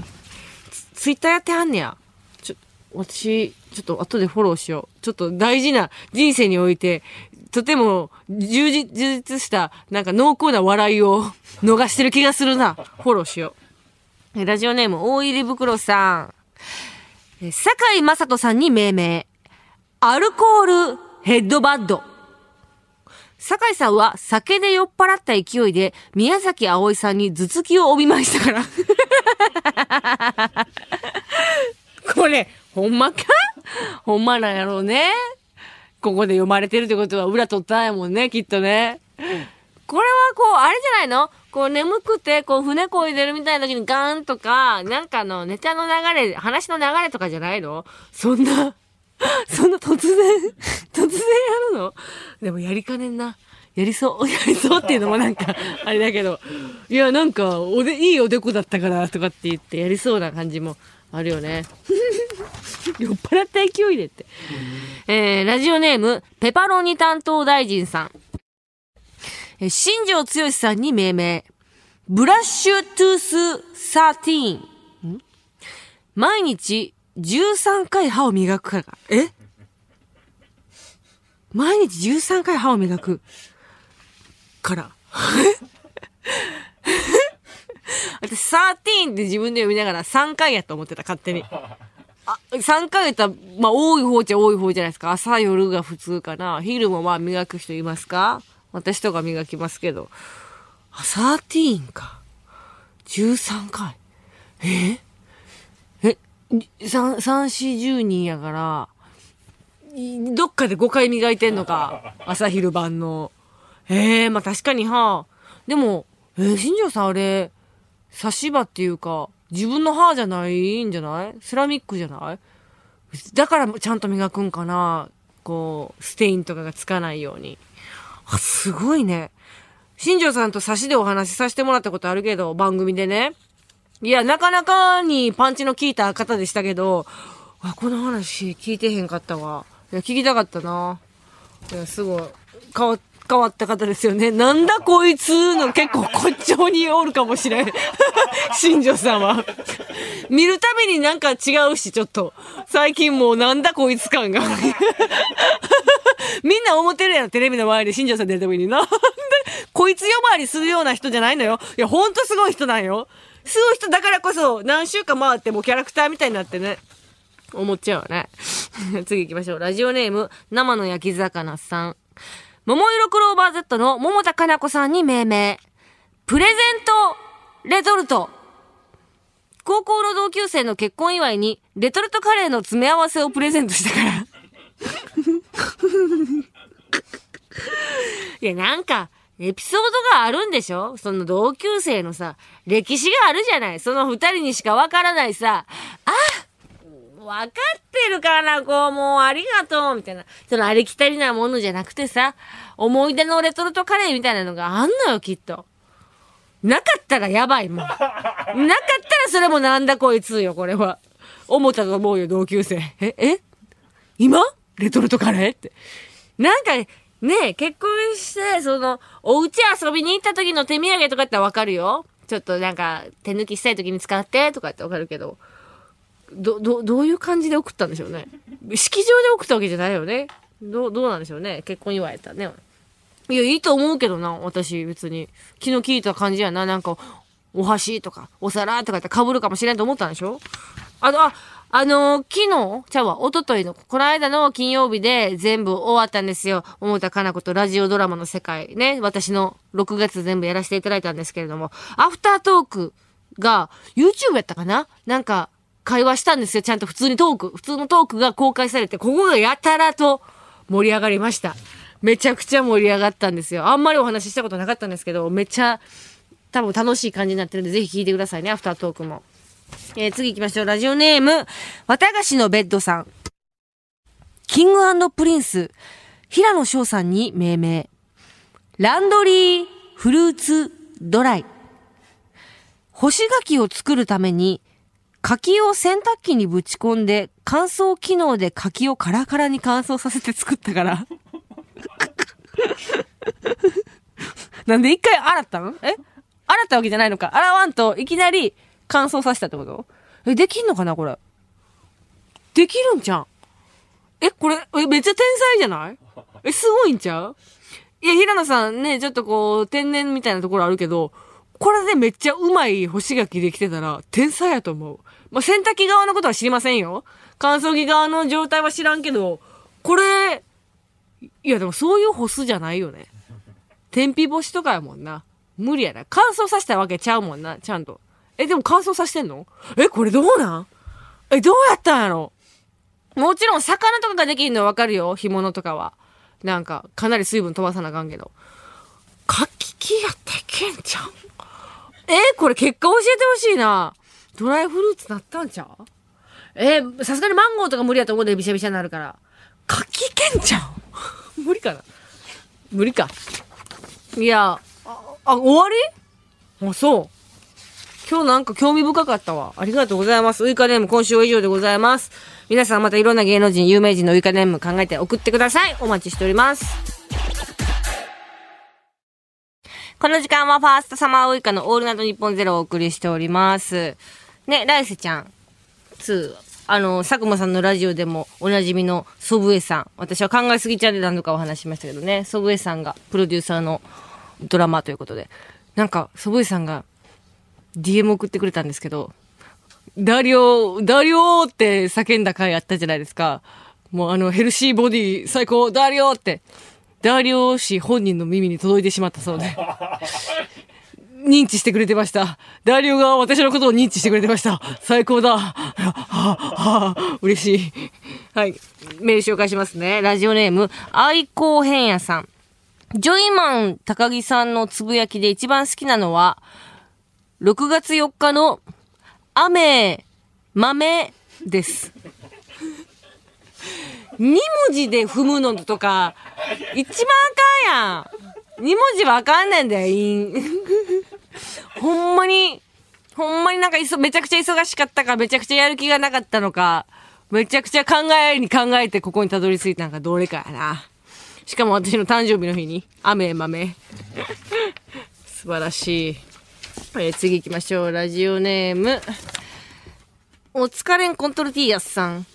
ツイッターやってはんねや。ちょ、私、ちょっと後でフォローしよう。ちょっと大事な人生において、とても充実した、なんか濃厚な笑いを逃してる気がするな。フォローしよう。ラジオネーム、大入り袋さん。坂井正人さんに命名。アルコールヘッドバッド。坂井さんは酒で酔っ払った勢いで宮崎葵さんに頭突きを帯びましたから。これ、ほんまかほんまなんやろうね。ここで読まれてるってことは裏取ったんやもんね、きっとね。こう、あれじゃないのこう眠くて、こう船こいでるみたいな時にガーンとか、なんかのネタの流れ、話の流れとかじゃないのそんな、そんな突然、突然やるのでもやりかねんな。やりそう、やりそうっていうのもなんか、あれだけど、いや、なんか、おで、いいおでこだったから、とかって言って、やりそうな感じもあるよね。酔っ払った勢いでって。えー、ラジオネーム、ペパロニ担当大臣さん。え新庄剛志さんに命名。ブラッシュトゥース13。ン。毎日13回歯を磨くから。え毎日13回歯を磨くから。私サーティーンって自分で読みながら3回やと思ってた、勝手に。あ、3ヶ月は、まあ、多い方じゃ多い方じゃないですか。朝、夜が普通かな。昼もまあ、磨く人いますか私とか磨きますけど。あ、13か。13回。ええ三、三四十人やから、どっかで5回磨いてんのか。朝昼晩の。ええー、まあ確かには。でも、えー、新庄さんあれ、差し歯っていうか、自分の歯じゃないんじゃないセラミックじゃないだからちゃんと磨くんかなこう、ステインとかがつかないように。あ、すごいね。新庄さんと差しでお話しさせてもらったことあるけど、番組でね。いや、なかなかにパンチの効いた方でしたけど、あ、この話聞いてへんかったわ。いや、聞きたかったな。いや、すごい、変わっ変わった方ですよね。なんだこいつの結構骨頂におるかもしれん。新庄さんは。見るたびになんか違うし、ちょっと。最近もうなんだこいつ感が。みんな思ってるやん、テレビの前で新庄さん出るたびに。なんで、こいつ呼ばわりするような人じゃないのよ。いや、ほんとすごい人なんよ。すごい人だからこそ、何週間回ってもキャラクターみたいになってね。思っちゃうよね。次行きましょう。ラジオネーム、生の焼き魚さん。桃色クローバー Z の桃田かな子さんに命名。プレゼントレトルト。高校の同級生の結婚祝いに、レトルトカレーの詰め合わせをプレゼントしたから。いや、なんか、エピソードがあるんでしょその同級生のさ、歴史があるじゃないその二人にしかわからないさ、あ分かってるから、こう、もうありがとう、みたいな。そのありきたりなものじゃなくてさ、思い出のレトルトカレーみたいなのがあんのよ、きっと。なかったらやばい、もう。なかったらそれもなんだこいつよ、これは。思ったと思うよ、同級生。え、え今レトルトカレーって。なんか、ね結婚して、その、お家遊びに行った時の手土産とかってわかるよ。ちょっとなんか、手抜きしたい時に使ってとかってわかるけど。ど、ど、どういう感じで送ったんでしょうね。式場で送ったわけじゃないよね。どどうなんでしょうね。結婚祝いだったね。いや、いいと思うけどな、私、別に。気の利いた感じやな。なんか、お箸とか、お皿とかって被るかもしれんと思ったんでしょあの、あ、あのー、昨日、ちゃうわ、おとといの、この間の金曜日で全部終わったんですよ。思ったかなことラジオドラマの世界ね、私の6月全部やらせていただいたんですけれども、アフタートークが YouTube やったかななんか、会話したんですよ。ちゃんと普通にトーク、普通のトークが公開されて、ここがやたらと盛り上がりました。めちゃくちゃ盛り上がったんですよ。あんまりお話ししたことなかったんですけど、めちゃ、多分楽しい感じになってるんで、ぜひ聞いてくださいね、アフタートークも。えー、次行きましょう。ラジオネーム、わたがしのベッドさん。キングプリンス、平野翔さんに命名。ランドリーフルーツドライ。干し柿を作るために、柿を洗濯機にぶち込んで、乾燥機能で柿をカラカラに乾燥させて作ったから。なんで一回洗ったのえ洗ったわけじゃないのか。洗わんといきなり乾燥させたってことえ、できんのかなこれ。できるんじゃん。え、これ、え、めっちゃ天才じゃないえ、すごいんちゃういや、平野さんね、ちょっとこう、天然みたいなところあるけど、これでめっちゃうまい干し柿できてたら、天才やと思う。まあ、洗濯機側のことは知りませんよ。乾燥機側の状態は知らんけど、これ、いやでもそういう干すじゃないよね。天日干しとかやもんな。無理やな。乾燥させたわけちゃうもんな、ちゃんと。え、でも乾燥させてんのえ、これどうなんえ、どうやったんやろもちろん魚とかができるのはわかるよ。干物とかは。なんか、かなり水分飛ばさなあかんけど。かききやったけんちゃうえこれ結果教えてほしいな。ドライフルーツなったんちゃうえー、さすがにマンゴーとか無理やと思うで、びしゃびしゃになるから。柿きけんちゃう 無理かな無理か。いや、あ、あ終わりあ、そう。今日なんか興味深かったわ。ありがとうございます。ウイカネーム今週は以上でございます。皆さんまたいろんな芸能人、有名人のウイカネーム考えて送ってください。お待ちしております。この時間はファーストサマーウイカのオールナイト日本ゼロをお送りしております。ね、ライスちゃん2、あの、佐久間さんのラジオでもおなじみの祖父江さん。私は考えすぎちゃって何度かお話しましたけどね、祖父江さんがプロデューサーのドラマということで。なんか、祖父江さんが DM 送ってくれたんですけど、ダリオ、ダリオって叫んだ回あったじゃないですか。もうあの、ヘルシーボディ最高、ダリオって。ダリオ氏本人の耳に届いてしまったそうで。認知してくれてました。大リが私のことを認知してくれてました。最高だ。は は嬉しい。はい。メール紹介しますね。ラジオネーム、愛好変屋さん。ジョイマン高木さんのつぶやきで一番好きなのは、6月4日の雨、豆です。2文字で踏むのとか、一番あかんやん。2文字わかんないんだよ、イン。ほんまに、ほんまになんかいそ、めちゃくちゃ忙しかったか、めちゃくちゃやる気がなかったのか、めちゃくちゃ考えに考えてここにたどり着いたのか、どれかやな。しかも私の誕生日の日に、雨豆。素晴らしい。えー、次行きましょう。ラジオネーム。お疲れんコントルティーヤスさん。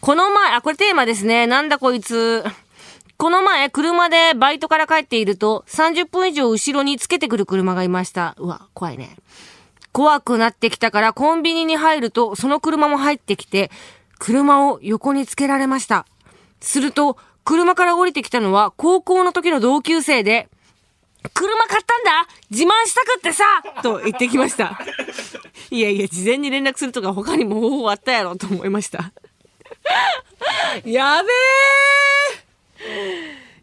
この前、あ、これテーマですね。なんだこいつ。この前、車でバイトから帰っていると、30分以上後ろにつけてくる車がいました。うわ、怖いね。怖くなってきたからコンビニに入ると、その車も入ってきて、車を横につけられました。すると、車から降りてきたのは高校の時の同級生で、車買ったんだ自慢したくってさと言ってきました。いやいや、事前に連絡するとか他にも方法あったやろと思いました。やべえ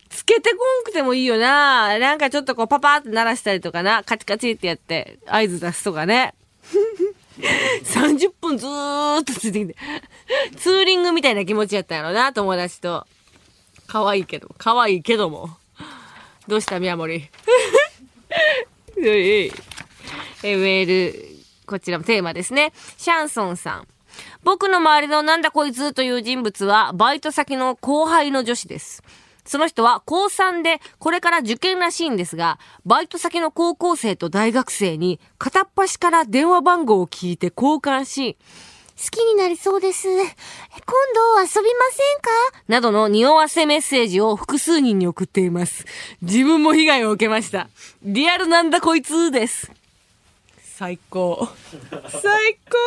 つけてこんくてもいいよな。なんかちょっとこうパパーって鳴らしたりとかな、カチカチってやって合図出すとかね。30 分ずーっとついてきて、ツーリングみたいな気持ちやったんやろな、友達と。可愛いけど、可愛いけども。どうした、宮森。え、メール、こちらもテーマですね。シャンソンさん。僕の周りのなんだこいつという人物は、バイト先の後輩の女子です。その人は高3でこれから受験らしいんですが、バイト先の高校生と大学生に片っ端から電話番号を聞いて交換し、好きになりそうです。今度遊びませんかなどの匂わせメッセージを複数人に送っています。自分も被害を受けました。リアルなんだこいつです。最高。最高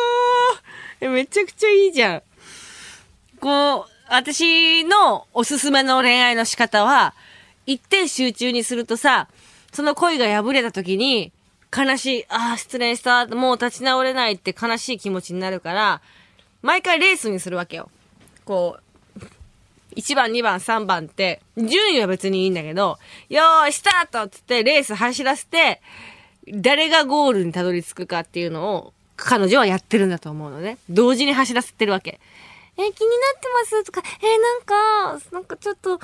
めちゃくちゃいいじゃん。こう、私のおすすめの恋愛の仕方は、一点集中にするとさ、その恋が破れた時に、悲しい、ああ、失恋した、もう立ち直れないって悲しい気持ちになるから、毎回レースにするわけよ。こう、1番、2番、3番って、順位は別にいいんだけど、よーい、スタートっつってレース走らせて、誰がゴールにたどり着くかっていうのを彼女はやってるんだと思うのね。同時に走らせてるわけ。えー、気になってますとか、えー、なんか、なんかちょっと、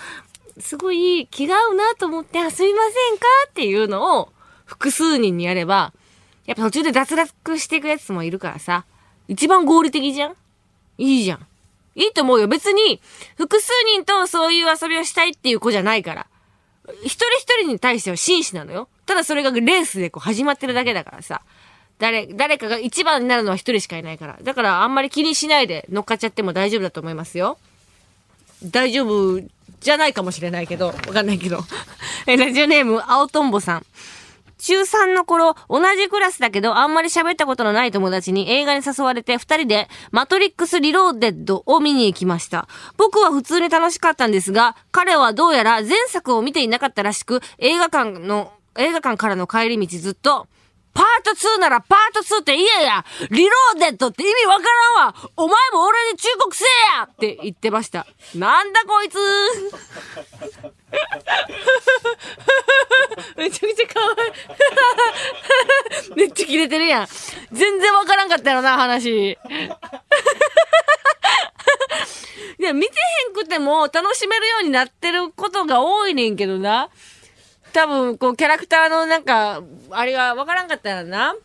すごい気が合うなと思って、あ、すませんかっていうのを複数人にやれば、やっぱ途中で脱落していくやつもいるからさ、一番合理的じゃんいいじゃん。いいと思うよ。別に、複数人とそういう遊びをしたいっていう子じゃないから。一人一人に対しては真摯なのよ。ただそれがレースでこう始まってるだけだからさ。誰、誰かが一番になるのは一人しかいないから。だからあんまり気にしないで乗っかっちゃっても大丈夫だと思いますよ。大丈夫じゃないかもしれないけど、わかんないけど。えラジオネーム、青とんぼさん。中3の頃、同じクラスだけど、あんまり喋ったことのない友達に映画に誘われて、二人で、マトリックスリローデッドを見に行きました。僕は普通に楽しかったんですが、彼はどうやら前作を見ていなかったらしく、映画館の、映画館からの帰り道ずっと、パート2ならパート2って言えやリローデッドって意味わからんわお前も俺に忠告せえやって言ってました。なんだこいつ めちゃくちゃ可愛い めっちゃキレてるやん。全然わからんかったよな、話。いや、見てへんくても楽しめるようになってることが多いねんけどな。多分、こう、キャラクターのなんか、あれがわからんかったらな。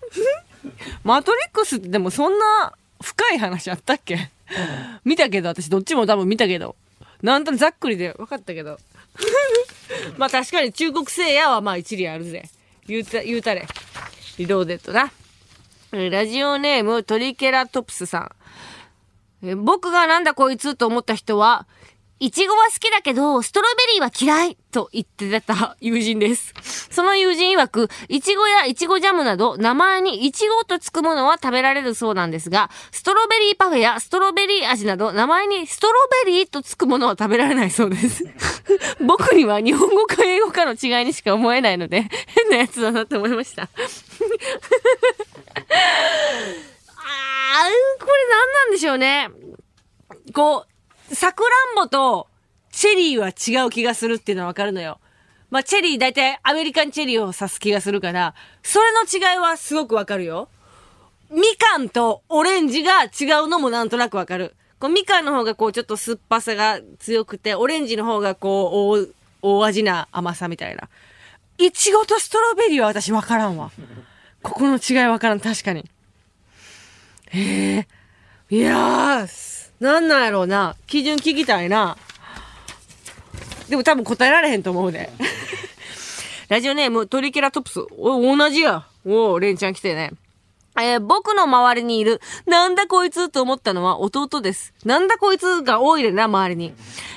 マトリックスってでもそんな深い話あったっけ見たけど、私どっちも多分見たけど。なんとざっくりで分かったけど。まあ確かに中国製やはまあ一理あるぜ。言うた、言うたれ。移動でとな。ラジオネームトリケラトプスさん。僕がなんだこいつと思った人は、いちごは好きだけど、ストロベリーは嫌いと言ってた友人です。その友人曰く、いちごやいちごジャムなど、名前にいちごとつくものは食べられるそうなんですが、ストロベリーパフェやストロベリー味など、名前にストロベリーとつくものは食べられないそうです。僕には日本語か英語かの違いにしか思えないので、変なやつだなと思いました。あー、これ何なんでしょうね。こう、さくらんぼとチェリーは違う気がするっていうのはわかるのよ。まあ、チェリー、大体アメリカンチェリーを指す気がするから、それの違いはすごくわかるよ。みかんとオレンジが違うのもなんとなくわかる。こうみかんの方がこうちょっと酸っぱさが強くて、オレンジの方がこう大味な甘さみたいな。いちごとストロベリーは私わからんわ。ここの違いわからん、確かに。へえ。いやー、なんなんやろうな。基準聞きたいな。でも多分答えられへんと思うで。ラジオネーム、トリケラトプス。お、同じや。おお、レンちゃん来てね。えー、僕の周りにいる、なんだこいつと思ったのは弟です。なんだこいつが多いでな、周りに。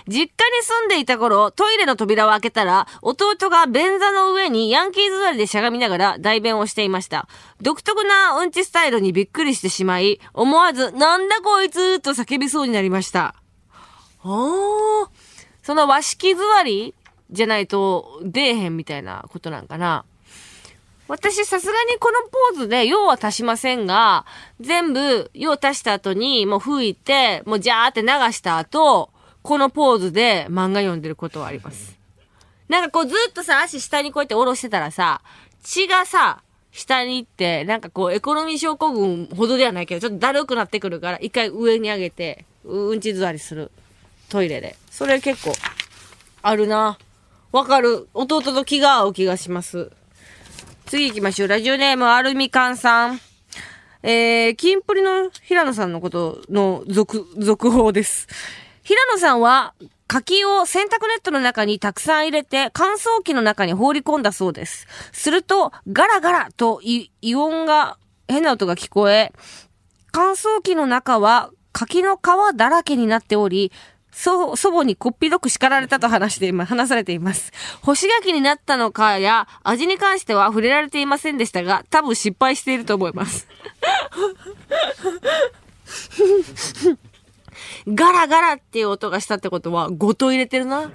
実家に住んでいた頃、トイレの扉を開けたら、弟が便座の上にヤンキー座りでしゃがみながら代弁をしていました。独特なうんちスタイルにびっくりしてしまい、思わず、なんだこいつと叫びそうになりました。おー。その和式座りじゃないと、出えへんみたいなことなんかな。私さすがにこのポーズで用は足しませんが、全部用足した後にもう吹いて、もうジャーって流した後、このポーズで漫画読んでることはあります。なんかこうずっとさ、足下にこうやって下ろしてたらさ、血がさ、下に行って、なんかこう、エコノミー症候群ほどではないけど、ちょっとだるくなってくるから、一回上に上げて、うんち座りする。トイレで。それ結構、あるな。わかる。弟と気が合う気がします。次行きましょう。ラジオネーム、アルミカンさん。えー、キンプリの平野さんのことの続、続報です。平野さんは、柿を洗濯ネットの中にたくさん入れて乾燥機の中に放り込んだそうです。すると、ガラガラと異音が、変な音が聞こえ、乾燥機の中は柿の皮だらけになっており、祖母にこっぴどく叱られたと話していま、話されています。干し柿になったのかや、味に関しては触れられていませんでしたが、多分失敗していると思います。ガラガラっていう音がしたってことは、ごと入れてるな。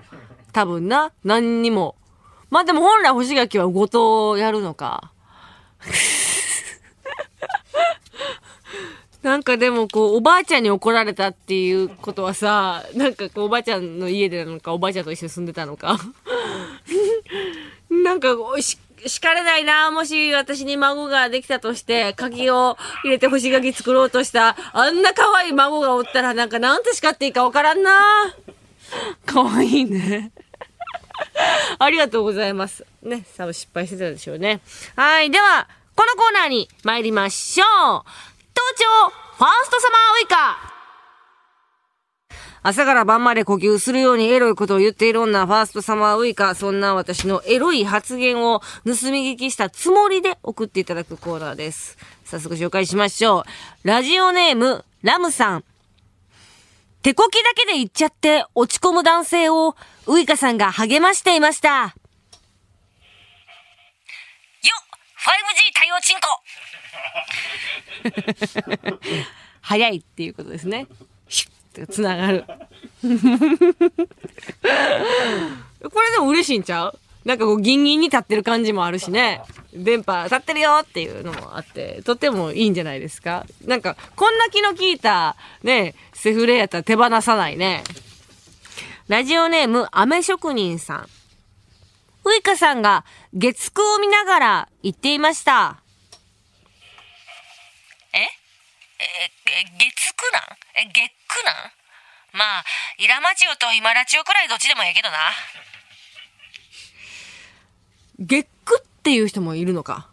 多分な。何にも。まあでも本来干し柿はごとやるのか。なんかでもこう、おばあちゃんに怒られたっていうことはさ、なんかこう、おばあちゃんの家でなのか、おばあちゃんと一緒に住んでたのか。なんかし、叱れないな。もし私に孫ができたとして、鍵を入れて干し柿作ろうとした、あんな可愛い孫がおったら、なんかなんて叱っていいかわからんな。可愛いね。ありがとうございます。ね、多分失敗してたでしょうね。はい。では、このコーナーに参りましょう。長ファーストサマーウイカ朝から晩まで呼吸するようにエロいことを言っている女、ファーストサマーウイカ、そんな私のエロい発言を盗み聞きしたつもりで送っていただくコーナーです。早速紹介しましょう。ラジオネーム、ラムさん。手こきだけで言っちゃって落ち込む男性を、ウイカさんが励ましていました。よ !5G 対応チンコ早いっていうことですね。シュッてつながる。これでも嬉しいんちゃうなんかこうギンギンに立ってる感じもあるしね。電波立ってるよっていうのもあって、とてもいいんじゃないですかなんか、こんな気の利いた、ね、セフレやったら手放さないね。ラジオネーム、飴職人さん。ウイカさんが月空を見ながら言っていました。え、月九なんえ、月九なんまあ、イラマチオとイマラチオくらいどっちでもええけどな。月九っていう人もいるのか。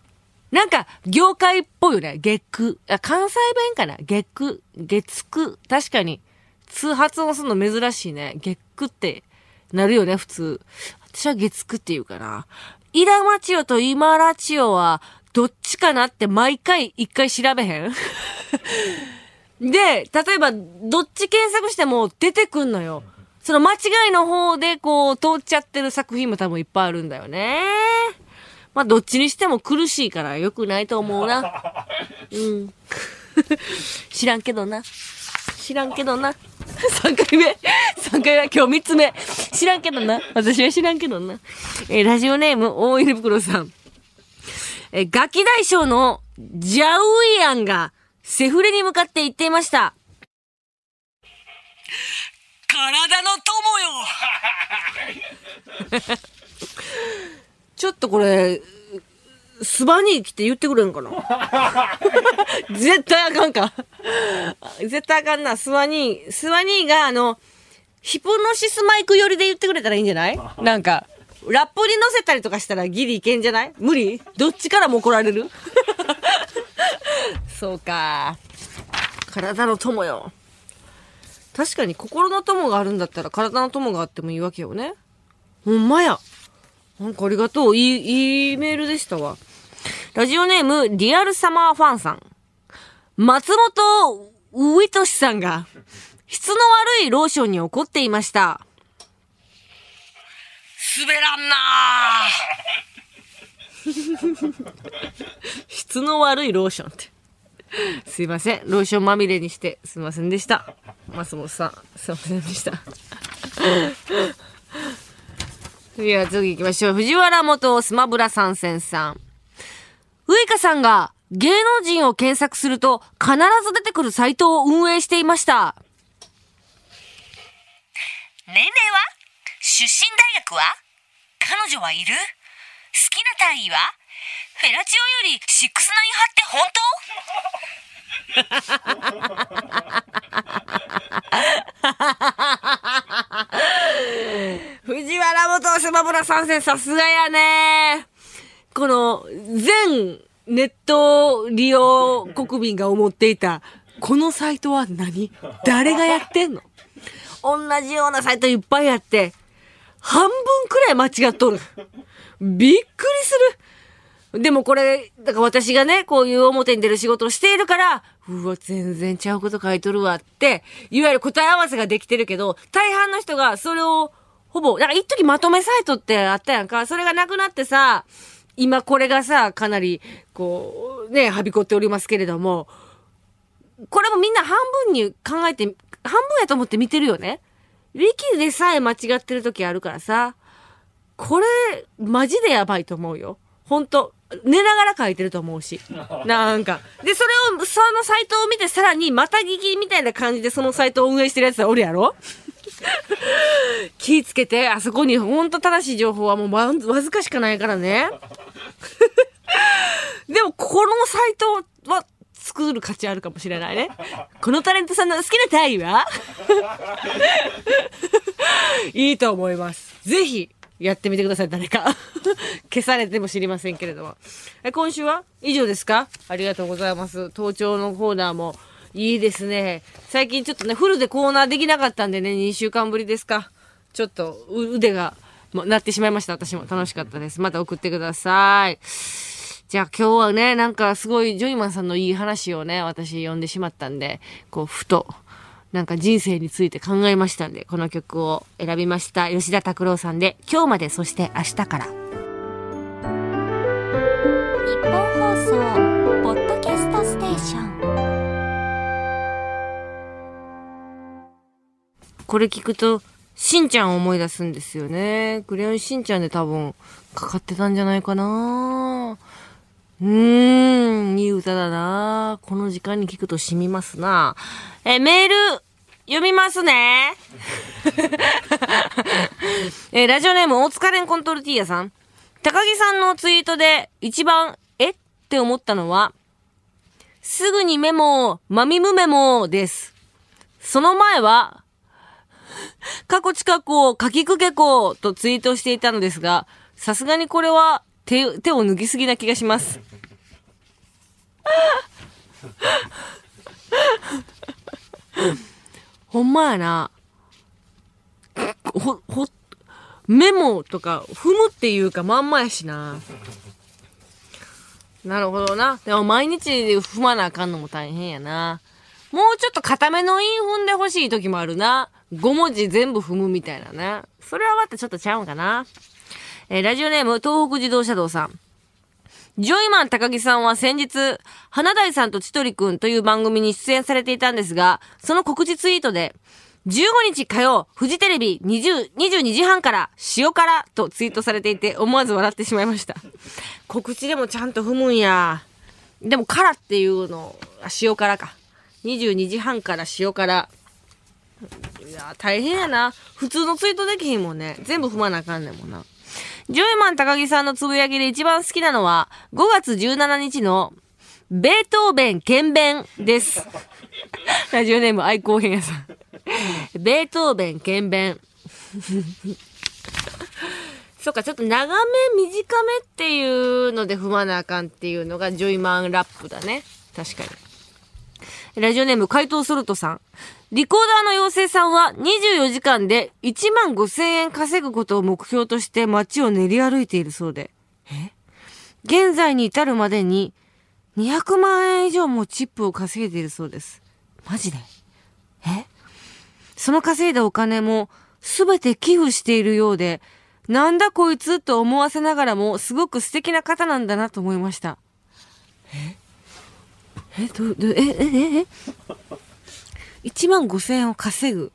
なんか、業界っぽいよね。月九。あ、関西弁かな月九。月九。確かに、通発音するの珍しいね。月九ってなるよね、普通。私は月九って言うかな。イラマチオとイマラチオはどっちかなって毎回一回調べへん で、例えば、どっち検索しても出てくんのよ。その間違いの方でこう通っちゃってる作品も多分いっぱいあるんだよね。まあどっちにしても苦しいから良くないと思うな。うん。知らんけどな。知らんけどな。3回目 ?3 回目今日3つ目。知らんけどな。私は知らんけどな。えー、ラジオネーム、大入袋さん。えガキ大将のジャウイアンがセフレに向かって言っていました。体の友よ ちょっとこれ、スバニー来て言ってくれんかな 絶対あかんか絶対あかんな。スワニー、スワニーがあの、ヒプノシスマイク寄りで言ってくれたらいいんじゃないなんか。ラップに乗せたりとかしたらギリいけんじゃない無理どっちからも怒られる そうか。体の友よ。確かに心の友があるんだったら体の友があってもいいわけよね。ほんまや。なんかありがとう。いい、いいメールでしたわ。ラジオネーム、リアルサマーファンさん。松本、ウィトシさんが、質の悪いローションに怒っていました。滑らんな 質の悪いローションって。すいません。ローションまみれにしてすいませんでした。松本さん、すいませんでした。では次行きましょう。藤原元スマブラ参戦さん。ウイカさんが芸能人を検索すると必ず出てくるサイトを運営していました。年齢は出身大学は彼女はいる好きな単位はフェラチオよりシックスナイン派って本当 藤原元島村参戦さすがやねこの、全ネット利用国民が思っていた、このサイトは何誰がやってんの 同じようなサイトいっぱいあって、半分くらい間違っとる。びっくりする。でもこれ、だから私がね、こういう表に出る仕事をしているから、うわ、全然ちゃうこと書いとるわって、いわゆる答え合わせができてるけど、大半の人がそれを、ほぼ、なんか一時まとめサイトってあったやんか、それがなくなってさ、今これがさ、かなり、こう、ね、はびこっておりますけれども、これもみんな半分に考えて、半分やと思って見てるよね。ウィキでさえ間違ってる時あるからさ、これ、マジでやばいと思うよ。ほんと、寝ながら書いてると思うし。なんか。で、それを、そのサイトを見て、さらに、また聞きみたいな感じで、そのサイトを運営してるやつおるやろ 気ぃつけて、あそこに、ほんと正しい情報はもうわ、わずかしかないからね。でも、このサイトは、作る価値あるかもしれないね。このタレントさんの好きなタ位は いいと思います。ぜひ、やってみてください、誰か。消されても知りませんけれども。え今週は以上ですかありがとうございます。盗聴のコーナーもいいですね。最近ちょっとね、フルでコーナーできなかったんでね、2週間ぶりですか。ちょっと腕が、なってしまいました。私も楽しかったです。また送ってください。じゃあ今日はね、なんかすごいジョイマンさんのいい話をね、私呼んでしまったんで、こう、ふと、なんか人生について考えましたんで、この曲を選びました。吉田拓郎さんで、今日までそして明日から。放送、ポッドキャストステーション。これ聞くと、しんちゃんを思い出すんですよね。クレヨンしんちゃんで多分、かかってたんじゃないかなうーん、いい歌だなこの時間に聞くと染みますなえ、メール、読みますね え、ラジオネーム、大塚連コントルティーヤさん。高木さんのツイートで一番、えって思ったのは、すぐにメモ、まみむメモです。その前は、過去近くを書きくけこうとツイートしていたのですが、さすがにこれは手、手を脱ぎすぎな気がします。ほんまやな。ほ、ほ、メモとか踏むっていうかまんまやしな。なるほどな。でも毎日踏まなあかんのも大変やな。もうちょっと固めのイン踏んでほしい時もあるな。5文字全部踏むみたいなね。それはまたちょっとちゃうんかな。えー、ラジオネーム、東北自動車道さん。ジョイマン高木さんは先日、花大さんと千鳥くんという番組に出演されていたんですが、その告知ツイートで、15日火曜、フジテレビ20 22時半から、塩辛とツイートされていて、思わず笑ってしまいました。告知でもちゃんと踏むんや。でも、辛っていうの、塩辛か。22時半から塩辛。いや、大変やな。普通のツイートできひんもんね。全部踏まなあかんねんもんな。ジョイマン高木さんのつぶやきで一番好きなのは、5月17日の、ベートーベン剣弁です。ラジオネーム愛好編屋さん。ベートーベン剣弁。そっか、ちょっと長め、短めっていうので踏まなあかんっていうのがジョイマンラップだね。確かに。ラジオネーム、怪盗ソルトさん。リコーダーの妖精さんは24時間で1万5千円稼ぐことを目標として街を練り歩いているそうで。え現在に至るまでに200万円以上もチップを稼いでいるそうです。マジでえその稼いだお金も全て寄付しているようで、なんだこいつと思わせながらもすごく素敵な方なんだなと思いました。ええど、ど、え、え、え、え1万5千円を稼ぐ。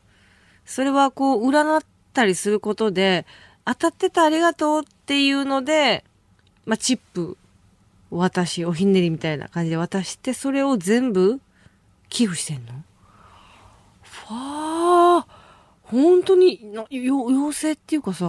それはこう、占ったりすることで、当たってたありがとうっていうので、まあ、チップを渡し、おひんねりみたいな感じで渡して、それを全部寄付してんのわあ、本当に、よ、妖精っていうかさ、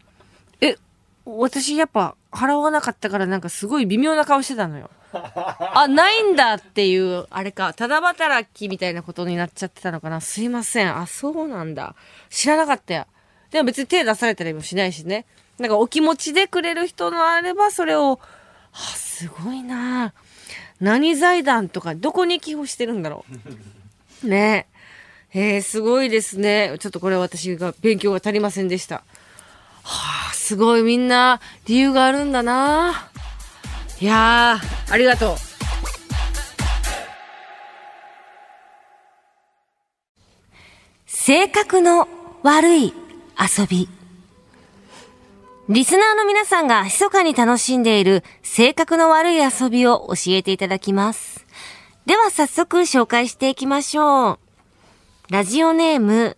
え、私やっぱ払わなかったからなんかすごい微妙な顔してたのよ。あ、ないんだっていう、あれか、ただ働きみたいなことになっちゃってたのかな。すいません。あ、そうなんだ。知らなかったよ。でも別に手出されたりもしないしね。なんかお気持ちでくれる人のあれば、それを、あ、すごいな何財団とか、どこに寄付してるんだろう。ねえ。えー、すごいですね。ちょっとこれ私が勉強が足りませんでした。はあ、すごいみんな理由があるんだな。いやありがとう。性格の悪い遊び。リスナーの皆さんが密かに楽しんでいる性格の悪い遊びを教えていただきます。では早速紹介していきましょう。ラジオネーム、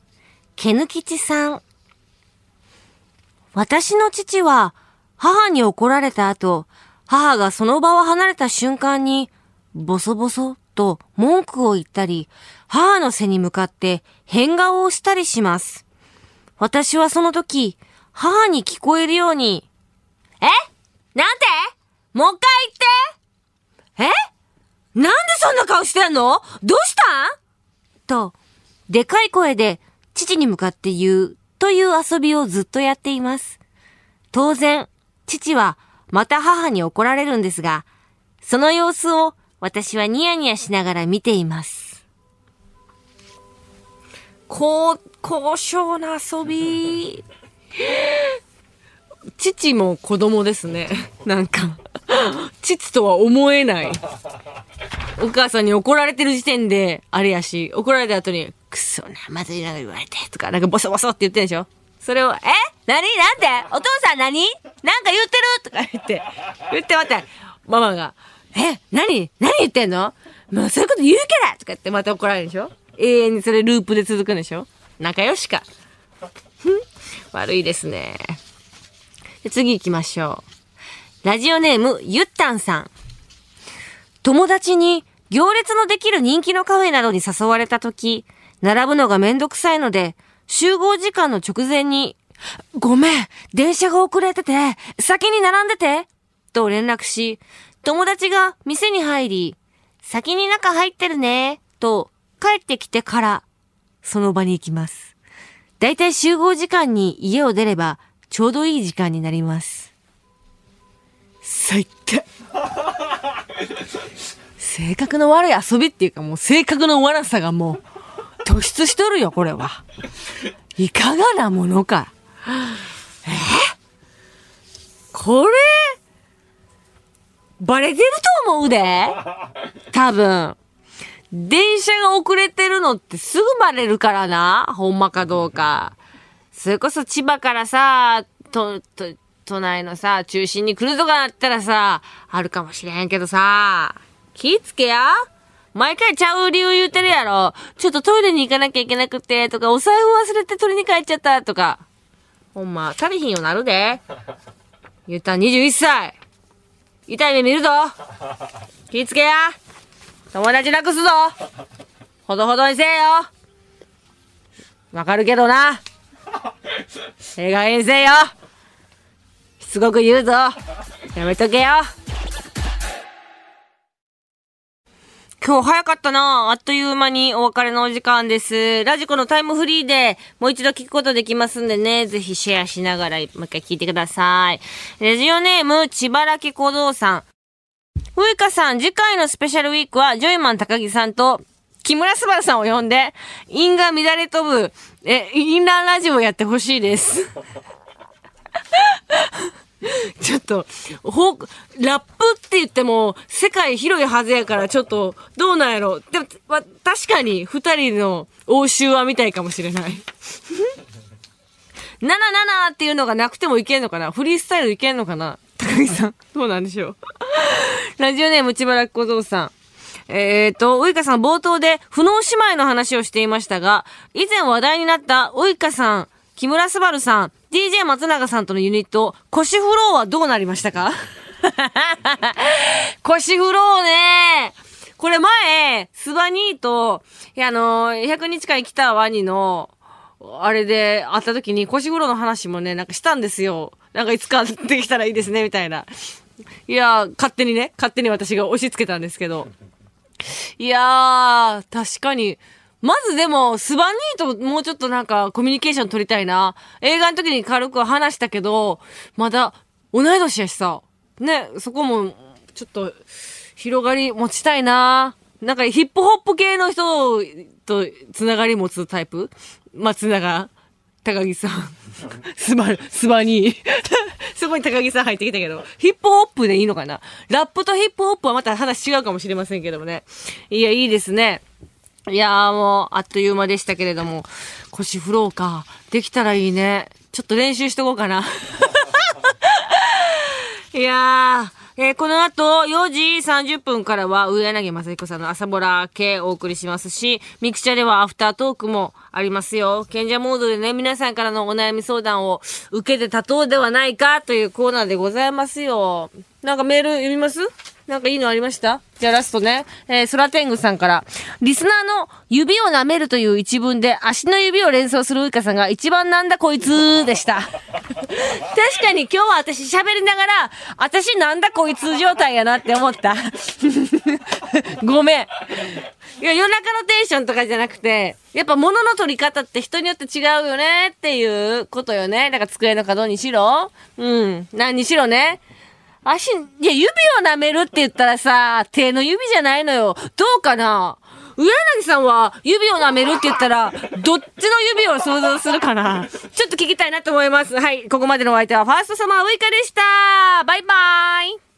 けぬきちさん。私の父は母に怒られた後、母がその場を離れた瞬間に、ボソボソと文句を言ったり、母の背に向かって変顔をしたりします。私はその時、母に聞こえるように、えなんてもう一回言ってえなんでそんな顔してんのどうしたんと、でかい声で父に向かって言うという遊びをずっとやっています。当然、父はまた母に怒られるんですが、その様子を私はニヤニヤしながら見ています。高、高尚な遊び。父も子供ですね。なんか、父とは思えない。お母さんに怒られてる時点で、あれやし、怒られた後に、くそな、まずいなが言われて、とか、なんかボソボソって言ってんでしょそれを、え何なんでお父さん何なんか言ってるとか言って、言ってまた、ママが、え何何言ってんのもうそういうこと言うからとか言ってまた怒られるでしょ永遠にそれループで続くんでしょ仲良しか。悪いですね。次行きましょう。ラジオネーム、ゆったんさん。友達に行列のできる人気のカフェなどに誘われたとき、並ぶのがめんどくさいので、集合時間の直前に、ごめん、電車が遅れてて、先に並んでて、と連絡し、友達が店に入り、先に中入ってるね、と帰ってきてから、その場に行きます。だいたい集合時間に家を出れば、ちょうどいい時間になります。最低。性格の悪い遊びっていうかもう性格の悪さがもう。突出しとるよ、これは。いかがなものか。えこれ、バレてると思うで。多分。電車が遅れてるのってすぐバレるからな。ほんまかどうか。それこそ千葉からさ、と、と、都内のさ、中心に来るとかなったらさ、あるかもしれんけどさ、気ぃつけや。毎回ちゃう理由言うてるやろ。ちょっとトイレに行かなきゃいけなくて、とか、お財布忘れて取りに帰っちゃった、とか。ほんま、足りひんよなるで。ゆったん21歳。痛い目見るぞ。気ぃつけや。友達なくすぞ。ほどほどにせえよ。わかるけどな。ええにせえよ。しつこく言うぞ。やめとけよ。今日早かったなあっという間にお別れのお時間です。ラジコのタイムフリーでもう一度聞くことできますんでね、ぜひシェアしながらもう一回聞いてください。ラジオネーム、千葉らき小僧さん。ウイカさん、次回のスペシャルウィークは、ジョイマン高木さんと、木村昴さんを呼んで、因が乱れ飛ぶ、え、インランラジオをやってほしいです。ちょっと、ほラップって言っても、世界広いはずやから、ちょっと、どうなんやろ。でも、ま、確かに、二人の応酬は見たいかもしれない。77 っていうのがなくてもいけんのかなフリースタイルいけんのかな高木さん。どうなんでしょう。ラジオネーム、千原らっ小僧さん。えっ、ー、と、ウイカさん冒頭で、不能姉妹の話をしていましたが、以前話題になったウイカさん、木村すばるさん、DJ 松永さんとのユニット、腰フローはどうなりましたか 腰フローねこれ前、スバニーと、いや、あのー、100日間生きたワニの、あれで会った時に腰風呂の話もね、なんかしたんですよ。なんかいつかできたらいいですね、みたいな。いや勝手にね、勝手に私が押し付けたんですけど。いやー、確かに、まずでも、スバーともうちょっとなんかコミュニケーション取りたいな。映画の時に軽く話したけど、まだ同い年やしさ。ね、そこもちょっと広がり持ちたいな。なんかヒップホップ系の人とつながり持つタイプ松永、高木さん、スバ、スバに。そこに高木さん入ってきたけど、ヒップホップでいいのかなラップとヒップホップはまた話違うかもしれませんけどもね。いや、いいですね。いやーもう、あっという間でしたけれども、腰振ろうか。できたらいいね。ちょっと練習しとこうかな。いやー、えー、この後、4時30分からは、上柳正彦さんの朝ボラ系お送りしますし、ミクチャではアフタートークもありますよ。賢者モードでね、皆さんからのお悩み相談を受けて立とうではないかというコーナーでございますよ。なんかメール読みますなんかいいのありましたじゃあラストね。えー、空天狗さんから。リスナーの指を舐めるという一文で足の指を連想するウイカさんが一番なんだこいつでした。確かに今日は私喋りながら、私なんだこいつ状態やなって思った。ごめん。いや、夜中のテンションとかじゃなくて、やっぱ物の取り方って人によって違うよねっていうことよね。だから机の角にしろ。うん。何にしろね。足、いや、指を舐めるって言ったらさ、手の指じゃないのよ。どうかな上柳さんは指を舐めるって言ったら、どっちの指を想像するかなちょっと聞きたいなと思います。はい、ここまでのお相手はファーストサマーウイカでした。バイバーイ。